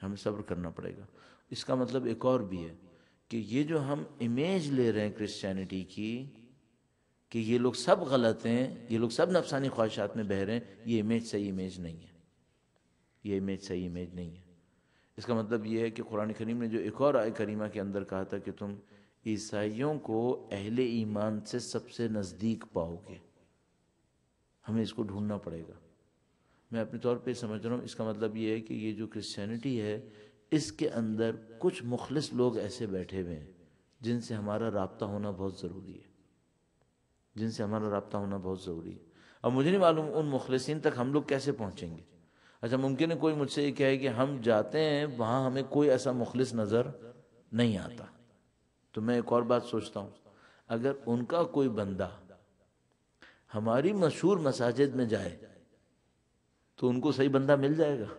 हमें सब्र करना पड़ेगा इसका मतलब एक और भी है कि ये जो हम इमेज ले रहे हैं क्रिश्चियनिटी की कि ये लोग सब गलत हैं ये लोग सब नफसानी ख्वाहिशात में बह रहे हैं ये इमेज सही इमेज नहीं है ये इमेज सही इमेज नहीं है इसका मतलब ये है कि कुरान करीम ने जो एक और आय करीमा के अंदर कहा था कि तुम ईसाइयों को अहले ईमान से सबसे नज़दीक पाओगे हमें इसको ढूंढना पड़ेगा मैं अपने तौर पे समझ रहा हूँ इसका मतलब ये है कि ये जो क्रिश्चियनिटी है इसके अंदर कुछ मुखलस लोग ऐसे बैठे हुए हैं जिनसे हमारा रबता होना बहुत ज़रूरी है जिनसे हमारा रबता होना बहुत ज़रूरी है अब मुझे नहीं मालूम उन मुखलसिन तक हम लोग कैसे पहुँचेंगे अच्छा मुमकिन है कोई मुझसे ये कहे कि हम जाते हैं वहाँ हमें कोई ऐसा मुखलिस नज़र नहीं आता तो मैं एक और बात सोचता हूँ अगर उनका कोई बंदा हमारी मशहूर मसाजिद में जाए तो उनको सही बंदा मिल जाएगा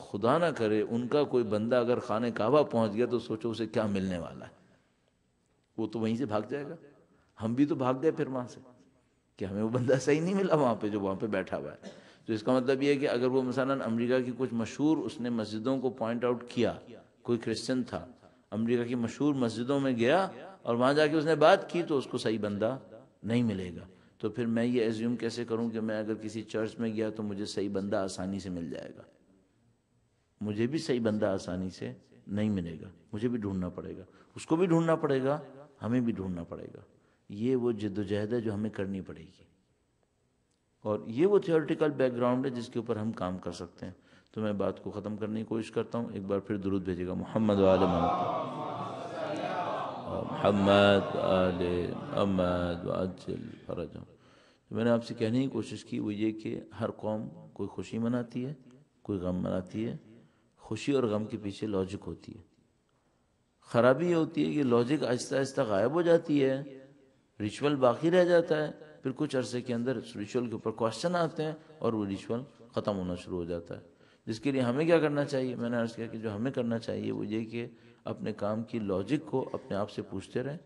खुदा ना करे उनका कोई बंदा अगर खाने काबा पहुंच गया तो सोचो उसे क्या मिलने वाला है वो तो वहीं से भाग जाएगा हम भी तो भाग गए फिर वहां से कि हमें वो बंदा सही नहीं मिला वहां पे जो वहां पे बैठा हुआ है तो इसका मतलब ये है कि अगर वो मसाला अमेरिका की कुछ मशहूर उसने मस्जिदों को पॉइंट आउट किया कोई क्रिश्चियन था अमेरिका की मशहूर मस्जिदों में गया और वहां जाके उसने बात की तो उसको सही बंदा नहीं मिलेगा तो फिर मैं ये एज्यूम कैसे करूं कि मैं अगर किसी चर्च में गया तो मुझे सही बंदा आसानी से मिल जाएगा मुझे भी सही बंदा आसानी से नहीं मिलेगा मुझे भी ढूंढना पड़ेगा उसको भी ढूंढना पड़ेगा हमें भी ढूंढना पड़ेगा ये वो जिद्दोजहद है जो हमें करनी पड़ेगी और ये वो थियोरटिकल बैकग्राउंड है जिसके ऊपर हम काम कर सकते हैं तो मैं बात को ख़त्म करने की कोशिश करता हूँ एक बार फिर दुरुद भेजेगा मोहम्मद वाल हम्मद आल अम्मद वाजल फरजम तो मैंने आपसे कहने की कोशिश की वो ये कि हर कौम कोई खुशी मनाती है कोई गम मनाती है खुशी और गम के पीछे लॉजिक होती है ख़राबी ये होती है कि लॉजिक आहिस्ता आहिस्ता गायब हो जाती है रिचुअल बाकी रह जाता है फिर कुछ अरसे के अंदर रिचुअल के ऊपर क्वेश्चन आते हैं और वो रिचुअल ख़त्म होना शुरू हो जाता है जिसके लिए हमें क्या करना चाहिए मैंने अर्ज़ किया कि जो हमें करना चाहिए वो ये कि अपने काम की लॉजिक को अपने आप से पूछते रहें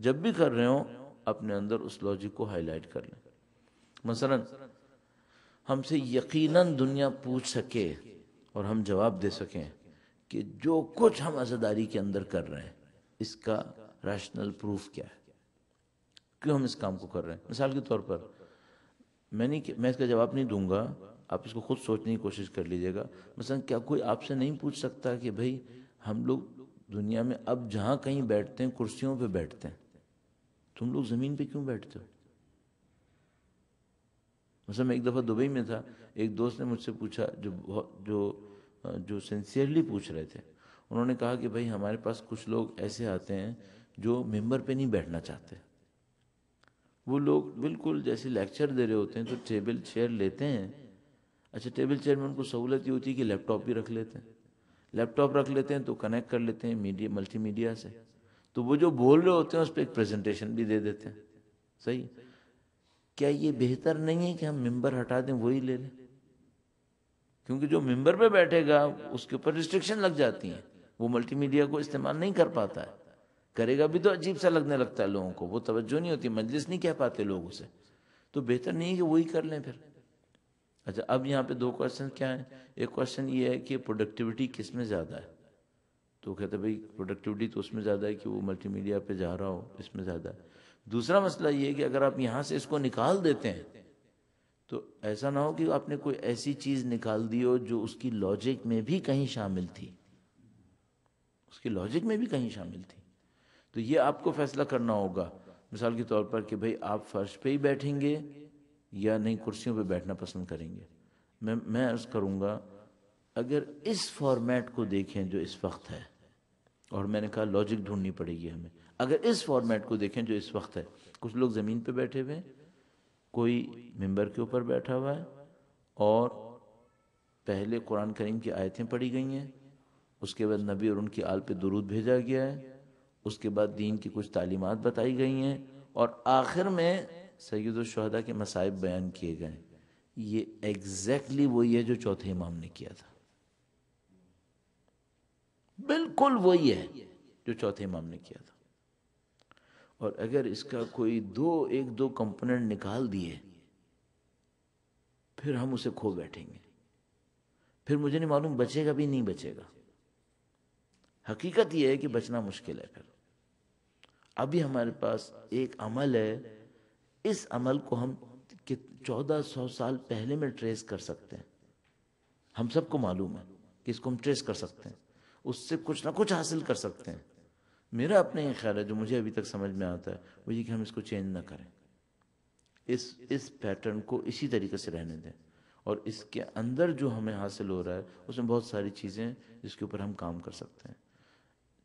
जब भी कर रहे हो अपने अंदर उस लॉजिक को हाईलाइट कर लें मसलन हमसे यकीनन दुनिया पूछ सके और हम जवाब दे सकें कि जो कुछ हम आज़ादारी के अंदर कर रहे हैं इसका रैशनल प्रूफ क्या है क्यों हम इस काम को कर रहे हैं मिसाल के तौर पर मैं नहीं मैं इसका जवाब नहीं दूंगा आप इसको खुद सोचने की कोशिश कर लीजिएगा मसलन क्या कोई आपसे नहीं पूछ सकता कि भाई हम लोग दुनिया में अब जहाँ कहीं बैठते हैं कुर्सियों पे बैठते हैं तुम लोग ज़मीन पे क्यों बैठते हो मतलब मैं एक दफ़ा दुबई में था एक दोस्त ने मुझसे पूछा जो जो जो सेंसियरली पूछ रहे थे उन्होंने कहा कि भाई हमारे पास कुछ लोग ऐसे आते हैं जो मेंबर पे नहीं बैठना चाहते वो लोग बिल्कुल जैसे लेक्चर दे रहे होते हैं तो टेबल चेयर लेते हैं अच्छा टेबल चेयर में उनको सहूलत ये होती है कि लैपटॉप भी रख लेते हैं लैपटॉप रख लेते हैं तो कनेक्ट कर लेते हैं मीडिया मल्टीमीडिया से तो वो जो बोल रहे होते हैं उस पर एक प्रेजेंटेशन भी दे देते हैं सही क्या ये बेहतर नहीं है कि हम मेंबर हटा दें वही ले लें क्योंकि जो मेंबर पे बैठेगा उसके ऊपर रिस्ट्रिक्शन लग जाती हैं वो मल्टीमीडिया को इस्तेमाल नहीं कर पाता है करेगा भी तो अजीब सा लगने लगता है लोगों को वो तवज्जो नहीं होती मजलिस नहीं कह पाते लोग उसे तो बेहतर नहीं है कि वही कर लें फिर अच्छा अब यहाँ पे दो क्वेश्चन क्या है एक क्वेश्चन ये है कि प्रोडक्टिविटी किस में ज़्यादा है तो कहते भाई प्रोडक्टिविटी तो उसमें ज़्यादा है कि वो मल्टीमीडिया पे जा रहा हो इसमें ज़्यादा है दूसरा मसला ये है कि अगर आप यहाँ से इसको निकाल देते हैं तो ऐसा ना हो कि आपने कोई ऐसी चीज़ निकाल दी हो जो उसकी लॉजिक में भी कहीं शामिल थी उसकी लॉजिक में भी कहीं शामिल थी तो ये आपको फैसला करना होगा मिसाल के तौर पर कि भाई आप फर्श पर ही बैठेंगे या नहीं कुर्सियों पे बैठना पसंद करेंगे मैं मैं अर्ज़ करूँगा अगर इस फॉर्मेट को देखें जो इस वक्त है और मैंने कहा लॉजिक ढूंढनी पड़ेगी हमें अगर इस फॉर्मेट को देखें जो इस वक्त है कुछ लोग ज़मीन पे बैठे हुए हैं कोई मेंबर के ऊपर बैठा हुआ है और पहले कुरान करीम की आयतें पढ़ी गई हैं उसके बाद नबी और उनकी आल पे दुरूद भेजा गया है उसके बाद दीन की कुछ तालीमत बताई गई हैं और आखिर में शहदा के मसाइब बयान किए गए ये एग्जैक्टली वही है जो चौथे इमाम ने किया था बिल्कुल वही है जो चौथे इमाम ने किया था और अगर इसका कोई दो एक दो कंपोनेंट निकाल दिए फिर हम उसे खो बैठेंगे फिर मुझे नहीं मालूम बचेगा भी नहीं बचेगा हकीकत यह है कि बचना मुश्किल है फिर अभी हमारे पास एक अमल है इस अमल को हम चौदह सौ साल पहले में ट्रेस कर सकते हैं हम सबको मालूम है कि इसको हम ट्रेस कर सकते हैं उससे कुछ ना कुछ हासिल कर सकते हैं मेरा अपने ये ख्याल है जो मुझे अभी तक समझ में आता है वो ये कि हम इसको चेंज ना करें इस इस पैटर्न को इसी तरीके से रहने दें और इसके अंदर जो हमें हासिल हो रहा है उसमें बहुत सारी चीज़ें जिसके ऊपर हम काम कर सकते हैं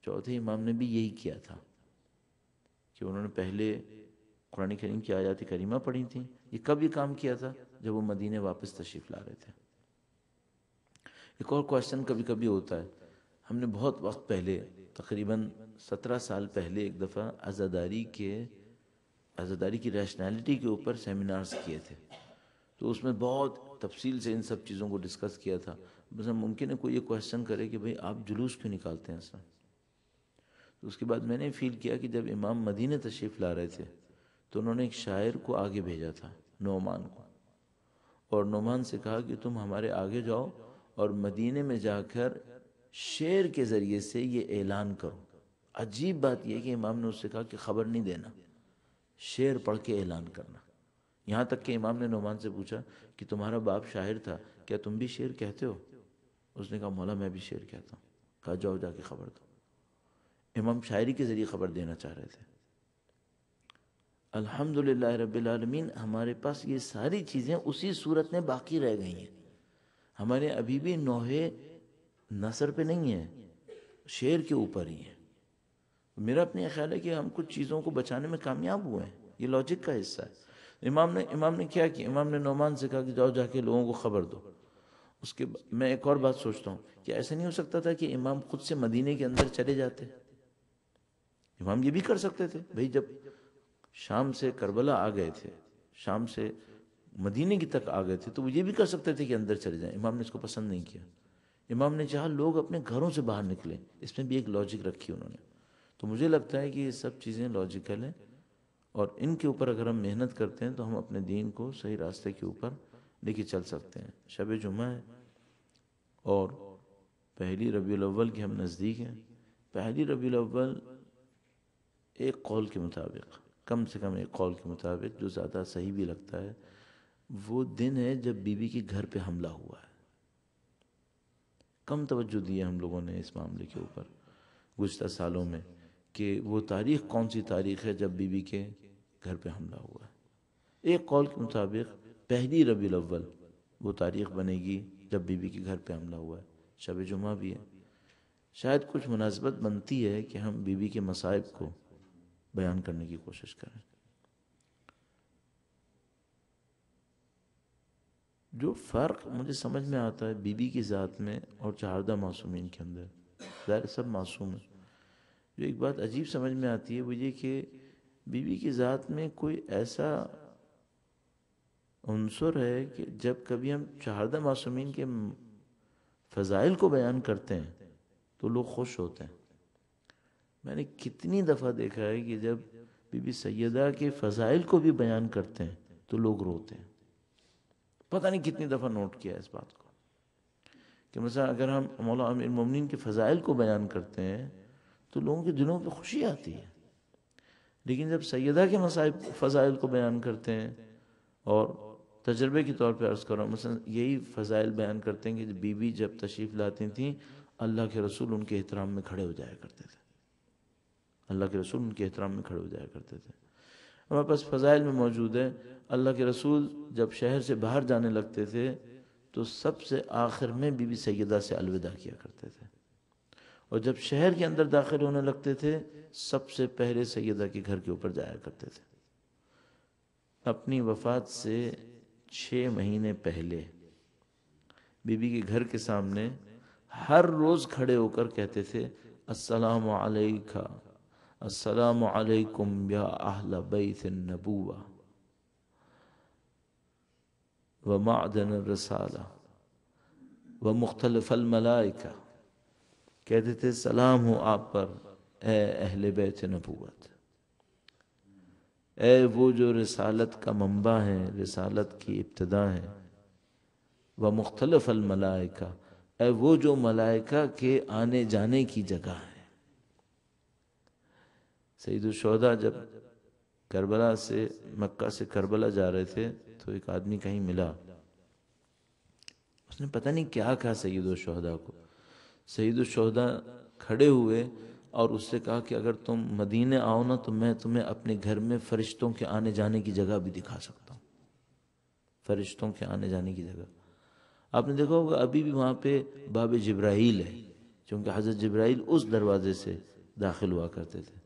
चौथे इमाम ने भी यही किया था कि उन्होंने पहले कुरान करीम की आयात करीमा पढ़ी थी ये कब ये काम किया था जब वो मदीने वापस तशरीफ़ ला रहे थे एक और क्वेश्चन कभी कभी होता है हमने बहुत वक्त पहले तकरीबन सत्रह साल पहले एक दफ़ा आज़ादारी के आज़ादारी की रैशनैलिटी के ऊपर सेमिनार्स किए थे तो उसमें बहुत तफसील से इन सब चीज़ों को डिस्कस किया था बस हम मुमकिन है कोई ये क्वेश्चन करे कि भाई आप जुलूस क्यों निकालते हैं ऐसा तो उसके बाद मैंने फील किया कि जब इमाम मदीने तशरीफ़ ला रहे थे तो उन्होंने एक शायर को आगे भेजा था नोमान को और नोमान से कहा कि तुम हमारे आगे जाओ और मदीने में जाकर शेर के ज़रिए से ये ऐलान करो अजीब बात यह कि इमाम ने उससे कहा कि खबर नहीं देना शेर पढ़ के ऐलान करना यहाँ तक कि इमाम ने नोमान से पूछा कि तुम्हारा बाप शायर था क्या तुम भी शेर कहते हो उसने कहा मौला मैं भी शेर कहता हूँ कहा जाओ जाके खबर दो इमाम शायरी के ज़रिए खबर देना चाह रहे थे अल्हम्दुलिल्लाह रब्बिल आलमीन हमारे पास ये सारी चीज़ें उसी सूरत में बाकी रह गई हैं हमारे अभी भी नोहे नसर पे नहीं है शेर के ऊपर ही है मेरा अपने ख्याल है कि हम कुछ चीज़ों को बचाने में कामयाब हुए हैं ये लॉजिक का हिस्सा है इमाम ने इमाम ने क्या किया इमाम ने नौमान से कहा कि जाओ जाके लोगों को खबर दो उसके मैं एक और बात सोचता हूँ कि ऐसा नहीं हो सकता था कि इमाम खुद से मदीने के अंदर चले जाते इमाम ये भी कर सकते थे भाई जब शाम से करबला आ गए थे शाम से मदीने की तक आ गए थे तो वो ये भी कर सकते थे कि अंदर चले जाएं इमाम ने इसको पसंद नहीं किया इमाम ने चाहा लोग अपने घरों से बाहर निकलें इसमें भी एक लॉजिक रखी उन्होंने तो मुझे लगता है कि ये सब चीज़ें लॉजिकल हैं और इनके ऊपर अगर हम मेहनत करते हैं तो हम अपने दीन को सही रास्ते के ऊपर लेके चल सकते हैं शब जुम्मा है और पहली रबी अव्वल के हम नज़दीक हैं पहली रबी अव्वल एक कौल के मुताबिक कम से कम एक कॉल के मुताबिक जो ज़्यादा सही भी लगता है वो दिन है जब बीबी के घर पे हमला हुआ है कम तवज्जो दी है हम लोगों ने इस मामले के ऊपर गुज्तर सालों में कि वो तारीख कौन सी तारीख है जब बीबी के घर पे हमला हुआ है एक कॉल के मुताबिक पहली रबी अव्वल वो तारीख बनेगी जब बीबी के घर पे हमला हुआ है शब जुमा भी है शायद कुछ मुनासबत बनती है कि हम बीबी के मसाइब को बयान करने की कोशिश करें जो फ़र्क मुझे समझ में आता है बीबी की ज़ात में और चारदा मासूमिन के अंदर ज़ाहिर सब मासूम है जो एक बात अजीब समझ में आती है वो ये कि बीबी की ज़ात में कोई ऐसा अनसर है कि जब कभी हम चारदा मासूमिन के फ़जाइल को बयान करते हैं तो लोग खुश होते हैं मैंने कितनी दफ़ा देखा है कि जब बीबी सैदा के फ़जाइल को भी बयान करते हैं तो लोग रोते हैं पता नहीं कितनी दफ़ा नोट किया इस बात को कि मसा अगर हम मौला अमीर ममिन के फ़जाइल को बयान करते हैं तो लोगों के दिलों पर खुशी आती है लेकिन जब सैदा के मसाइब फ़जाइल को बयान करते हैं और तजर्बे के तौर पर अर्ज़ करो मसा यही फ़जाइल बयान करते हैं कि बीबी जब तशरीफ़ लाती थी अल्लाह के रसूल उनके एहतराम में खड़े हो जाया करते थे अल्लाह के रसूल उनके एहतराम में खड़े हो जाया करते थे हमारे पास फ़जाइल में मौजूद है अल्लाह के रसूल जब शहर से बाहर जाने लगते थे तो सबसे आखिर में बीबी सैदा से अलविदा किया करते थे और जब शहर के अंदर दाखिल होने लगते थे सबसे पहले सैदा के घर के ऊपर जाया करते थे अपनी वफात से छः महीने पहले बीबी के घर के सामने हर रोज़ खड़े होकर कहते थे अस्सलाम वालेका असलकुम या अहल बैतनबूआ व मादन रसाला व मुख्तलफ़लमलाइका कहते थे सलाम हो आप पर ए अहल बैत नबूत ए वो जो रसालत का मंबा है रसालत की इब्तदा है व मुख्तलफ़लमलाइका ए वो जो मलाइका के आने जाने की जगह है सईदुलशहदा जब करबला से मक्का से करबला जा रहे थे तो एक आदमी कहीं मिला उसने पता नहीं क्या कहा सईदुलशहदा को सईदुलशहदा खड़े हुए और उससे कहा कि अगर तुम मदीने आओ ना तो मैं तुम्हें अपने घर में फरिश्तों के आने जाने की जगह भी दिखा सकता हूँ फरिश्तों के आने जाने की जगह आपने देखा होगा अभी भी वहाँ पे बाब जब्राइल है क्योंकि हज़रत जब्राइल उस दरवाजे से दाखिल हुआ करते थे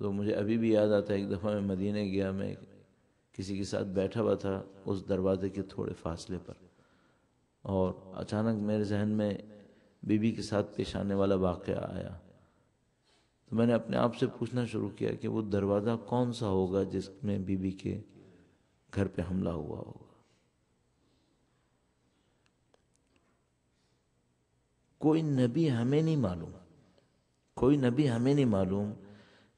तो मुझे अभी भी याद आता है एक दफ़ा मैं मदीने गया मैं किसी के साथ बैठा हुआ था उस दरवाज़े के थोड़े फासले पर और अचानक मेरे जहन में बीबी के साथ पेश आने वाला वाक़ आया तो मैंने अपने आप से पूछना शुरू किया कि वो दरवाज़ा कौन सा होगा जिसमें बीबी के घर पे हमला हुआ होगा कोई नबी हमें नहीं मालूम कोई नबी हमें नहीं मालूम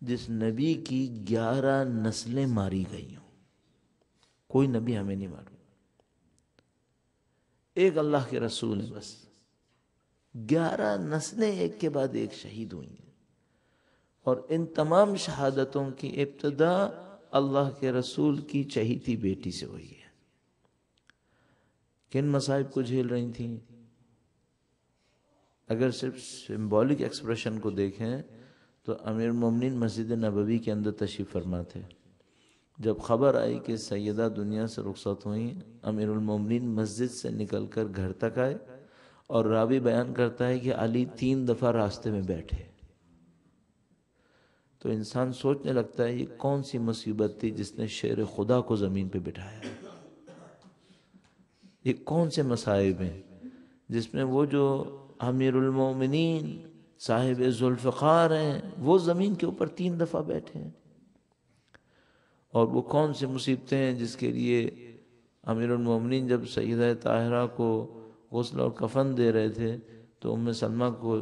जिस नबी की ग्यारह नस्लें मारी गई हों कोई नबी हमें नहीं मारू एक अल्लाह के रसूल है बस ग्यारह नस्लें एक के बाद एक शहीद हुई हैं और इन तमाम शहादतों की इब्तदा अल्लाह के रसूल की चहीती बेटी से हुई है किन मसाइब को झेल रही थी अगर सिर्फ सिंबॉलिक एक्सप्रेशन को देखें तो अमीर ममिन मस्जिद नबवी के अंदर तशरीफ़ फरमा थे जब खबर आई कि सैदा दुनिया से रुखसत हुई अमीरमिन मस्जिद से निकल कर घर तक आए और रावी बयान करता है कि अली तीन दफ़ा रास्ते में बैठे तो इंसान सोचने लगता है ये कौन सी मुसीबत थी जिसने शेर खुदा को ज़मीन पर बिठाया ये कौन से मसाइब हैं जिसमें वो जो अमीरमिन साहिब जुल्फ़ार हैं वो ज़मीन के ऊपर तीन दफ़ा बैठे हैं और वो कौन सी मुसीबतें हैं जिसके लिए अमीरमिन जब सईद ताहरा को गौसल और कफन दे रहे थे तो उम सलमा को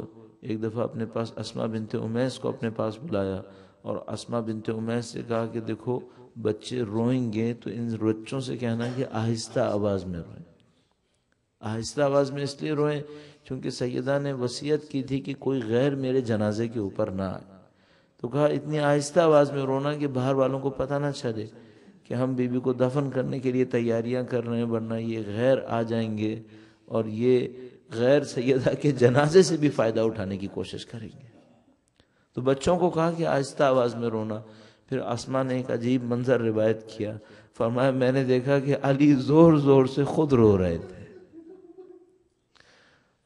एक दफ़ा अपने पास असमा बिनते उमैस को अपने पास बुलाया और असमा बिनते उमैस से कहा कि देखो बच्चे रोएंगे तो इन बच्चों से कहना कि आहिस्ता आवाज़ में रोएं आहिस्ता आवाज़ में इसलिए रोएं क्योंकि सैदा ने वसीयत की थी कि कोई गैर मेरे जनाजे के ऊपर ना आए तो कहा इतनी आहिस्ता आवाज़ में रोना कि बाहर वालों को पता ना चले कि हम बीबी को दफन करने के लिए तैयारियां कर रहे हैं वरना ये गैर आ जाएंगे और ये गैर सैदा के जनाजे से भी फ़ायदा उठाने की कोशिश करेंगे तो बच्चों को कहा कि आहिस्ता आवाज़ में रोना फिर आसमान ने एक अजीब मंजर रिवायत किया फरमाया मैंने देखा कि अली ज़ोर ज़ोर से ख़ुद रो रहे थे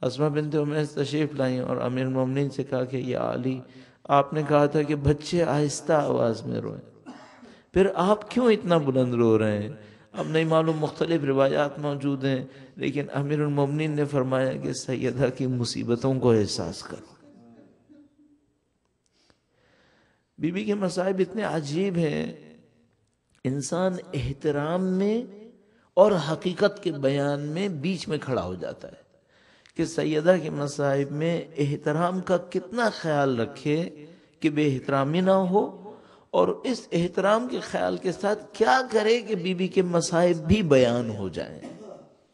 असमा बिन उमेश तशरीफ़ लाई और अमीर ममनिन से कहा कि यह आली आपने कहा था कि बच्चे आहिस्ता आवाज़ में रोएं फिर आप क्यों इतना बुलंद रो रहे हैं अब नहीं मालूम मुख्तलिफ़ रिवायात मौजूद हैं लेकिन अमीर ममनिन ने फरमाया कि सैदा की मुसीबतों को एहसास करो बीबी के मसाइब इतने अजीब हैं इंसान एहतराम में और हकीकत के बयान में बीच में खड़ा हो जाता है कि सैदा के मसाहिब में एहतराम का कितना ख्याल रखे कि बेहतरामी ना हो और इस एहतराम के ख्याल के साथ क्या करे कि बीबी के मसाहिब भी बयान हो जाए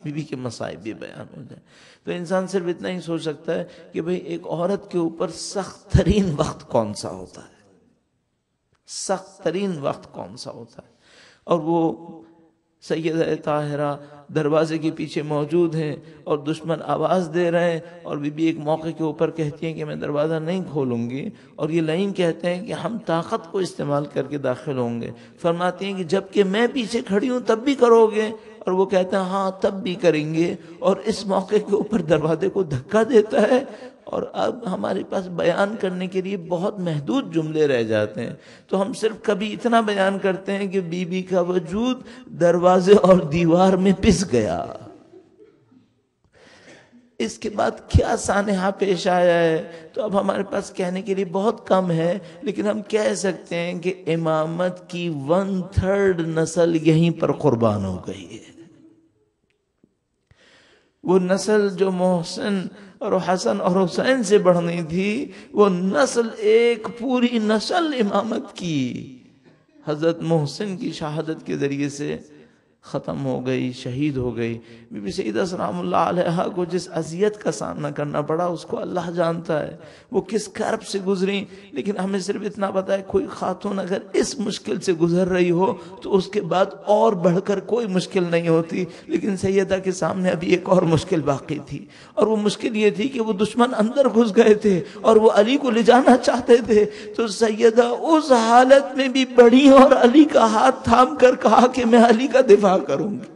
बीबी के मसाइब भी बयान हो जाए तो इंसान सिर्फ इतना ही सोच सकता है कि भाई एक औरत के ऊपर सख्त तरीन वक्त कौन सा होता है सख्त तरीन वक्त कौन सा होता है और वो सैद ताहरा दरवाजे के पीछे मौजूद हैं और दुश्मन आवाज़ दे रहे हैं और बीबी एक मौके के ऊपर कहती हैं कि मैं दरवाज़ा नहीं खोलूँगी और ये लाइन कहते हैं कि हम ताकत को इस्तेमाल करके दाखिल होंगे फरमाती हैं कि जबकि मैं पीछे खड़ी हूँ तब भी करोगे और वो कहता है हाँ तब भी करेंगे और इस मौके के ऊपर दरवाजे को धक्का देता है और अब हमारे पास बयान करने के लिए बहुत महदूद जुमले रह जाते हैं तो हम सिर्फ कभी इतना बयान करते हैं कि बीबी का वजूद दरवाजे और दीवार में पिस गया इसके बाद क्या सानहा पेश आया है तो अब हमारे पास कहने के लिए बहुत कम है लेकिन हम कह सकते हैं कि इमामत की वन थर्ड नस्ल यहीं पर कुर्बान हो गई है वो नस्ल जो मोहसिन और हसन और हुसैन से बढ़नी थी वो नस्ल एक पूरी नस्ल इमामत की हज़रत मोहसिन की शहादत के ज़रिए से ख़त्म हो गई शहीद हो गई बीबी सईद असलहा को जिस अजियत का सामना करना पड़ा उसको अल्लाह जानता है वो किस कर्ब से गुजरी लेकिन हमें सिर्फ इतना पता है कोई खातून अगर इस मुश्किल से गुजर रही हो तो उसके बाद और बढ़कर कोई मुश्किल नहीं होती लेकिन सैदा के सामने अभी एक और मुश्किल बाकी थी और वो मुश्किल ये थी कि वो दुश्मन अंदर घुस गए थे और वो अली को ले जाना चाहते थे तो सैदा उस हालत में भी बढ़ी और अली का हाथ थाम कर कहा कि मैं अली का दिफा सेवा करूंगी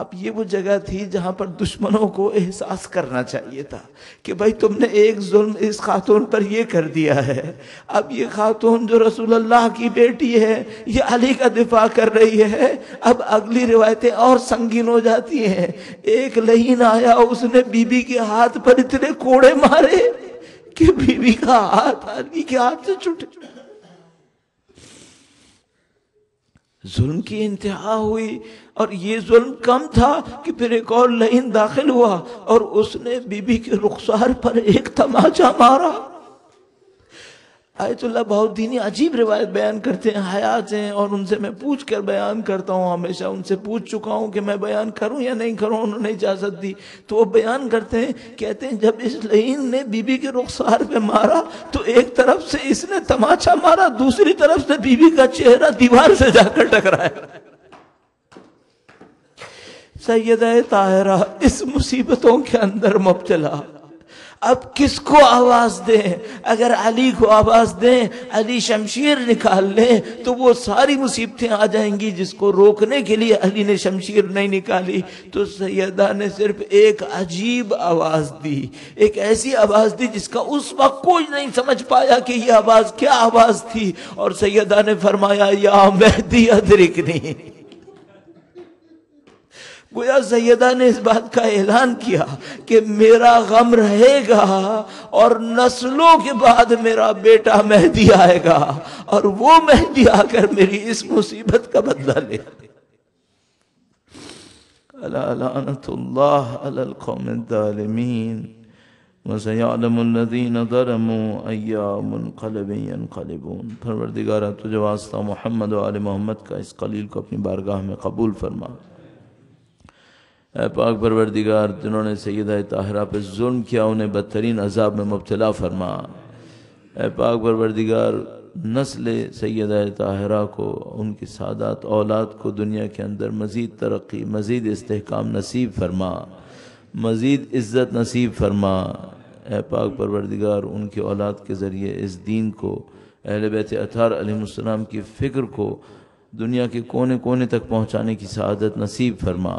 अब ये वो जगह थी जहां पर दुश्मनों को एहसास करना चाहिए था कि भाई तुमने एक जुल्म इस खातून पर ये कर दिया है अब ये खातून जो रसूल अल्लाह की बेटी है ये अली का दिफा कर रही है अब अगली रिवायतें और संगीन हो जाती हैं एक लहीन आया उसने बीबी के हाथ पर इतने कोड़े मारे कि बीबी का हाथ अली के हाथ से छूटे जुल्म की इंतहा हुई और ये जुल्म कम था कि फिर एक और लाइन दाखिल हुआ और उसने बीबी के रुखसार पर एक तमाचा मारा आयतुल्ला बाउद्दीनी अजीब रिवायत बयान करते हैं हयात हैं और उनसे मैं पूछ कर बयान करता हूँ हमेशा उनसे पूछ चुका हूँ कि मैं बयान करूँ या नहीं करूँ उन्होंने इजाज़त दी तो वो बयान करते हैं कहते हैं जब इस लहीन ने बीबी के रुखसार पे मारा तो एक तरफ से इसने तमाचा मारा दूसरी तरफ से बीबी का चेहरा दीवार से जाकर टकराया सैद ताहरा इस मुसीबतों के अंदर मुबतला अब किसको आवाज दें अगर अली को आवाज दें अली शमशीर निकाल लें तो वो सारी मुसीबतें आ जाएंगी जिसको रोकने के लिए अली ने शमशीर नहीं निकाली तो सैदा ने सिर्फ एक अजीब आवाज दी एक ऐसी आवाज दी जिसका उस वक्त कोई नहीं समझ पाया कि ये आवाज क्या आवाज थी और सैदा ने फरमाया या मैं अदरिक नहीं गोया सैदा ने इस बात का ऐलान किया कि मेरा गम रहेगा और नस्लों के बाद मेरा बेटा मेहंदी आएगा और वो मेहंदी आकर मेरी इस मुसीबत का बदला ले परवरदिगारा तुझे वास्ता मोहम्मद वाल मोहम्मद का इस कलील को अपनी बारगाह में कबूल फरमा पाक परवरदिगार जिन्होंने सैद ताहरा पर जुल्म किया उन्हें बदतरीन अजाब में मुबतला फरमा ए पाक परवरदिगार नस्ल सैदा ताहरा को उनकी सादात औलाद को दुनिया के अंदर मज़ीद तरक्की मज़ीद इसकाम नसीब फरमा मज़ीद इज़्ज़त नसीब फरमा ए पाक परवरदिगार उनकी औलाद के ज़रिए इस दीन को अहल बैत अतार अलैहिस्सलाम की फ़िक्र को दुनिया के कोने कोने तक पहुँचाने की सआदत नसीब फरमा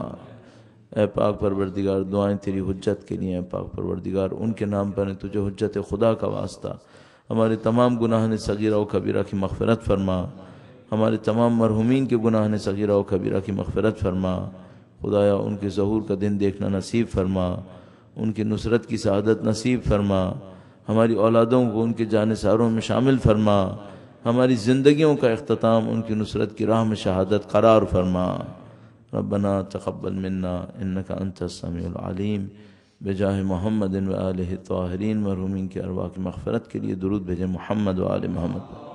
ए पाक परवरदिगार दुआएं तेरी हजत के लिए पाक परवरदिगार उनके नाम पर है तुझे हजत खुदा का वास्ता हमारे तमाम गुनाह ने सगीरा व कबीरा की मफफ़रत फरमा हमारे तमाम मरहुमीन के गुनाह ने सगीरा व कबीरा की मफफ़रत फरमा खुदाया उनके जहूर का दिन देखना नसीब फरमा उनकी नुसरत की शहादत नसीब फरमा हमारी औलादों को उनके जानसारों में शामिल फरमा हमारी ज़िंदगियों का अख्ताम उनकी नुसरत की राह में शहादत करार फरमा रबना तकबल मन्ना इन्न का अनतसमीम बजाह मोहम्मद व आल ताहरीन मरहूमिन के अरवा की मफ़रत के लिए दरुद भेजे मोहम्मद वाल मोहम्मद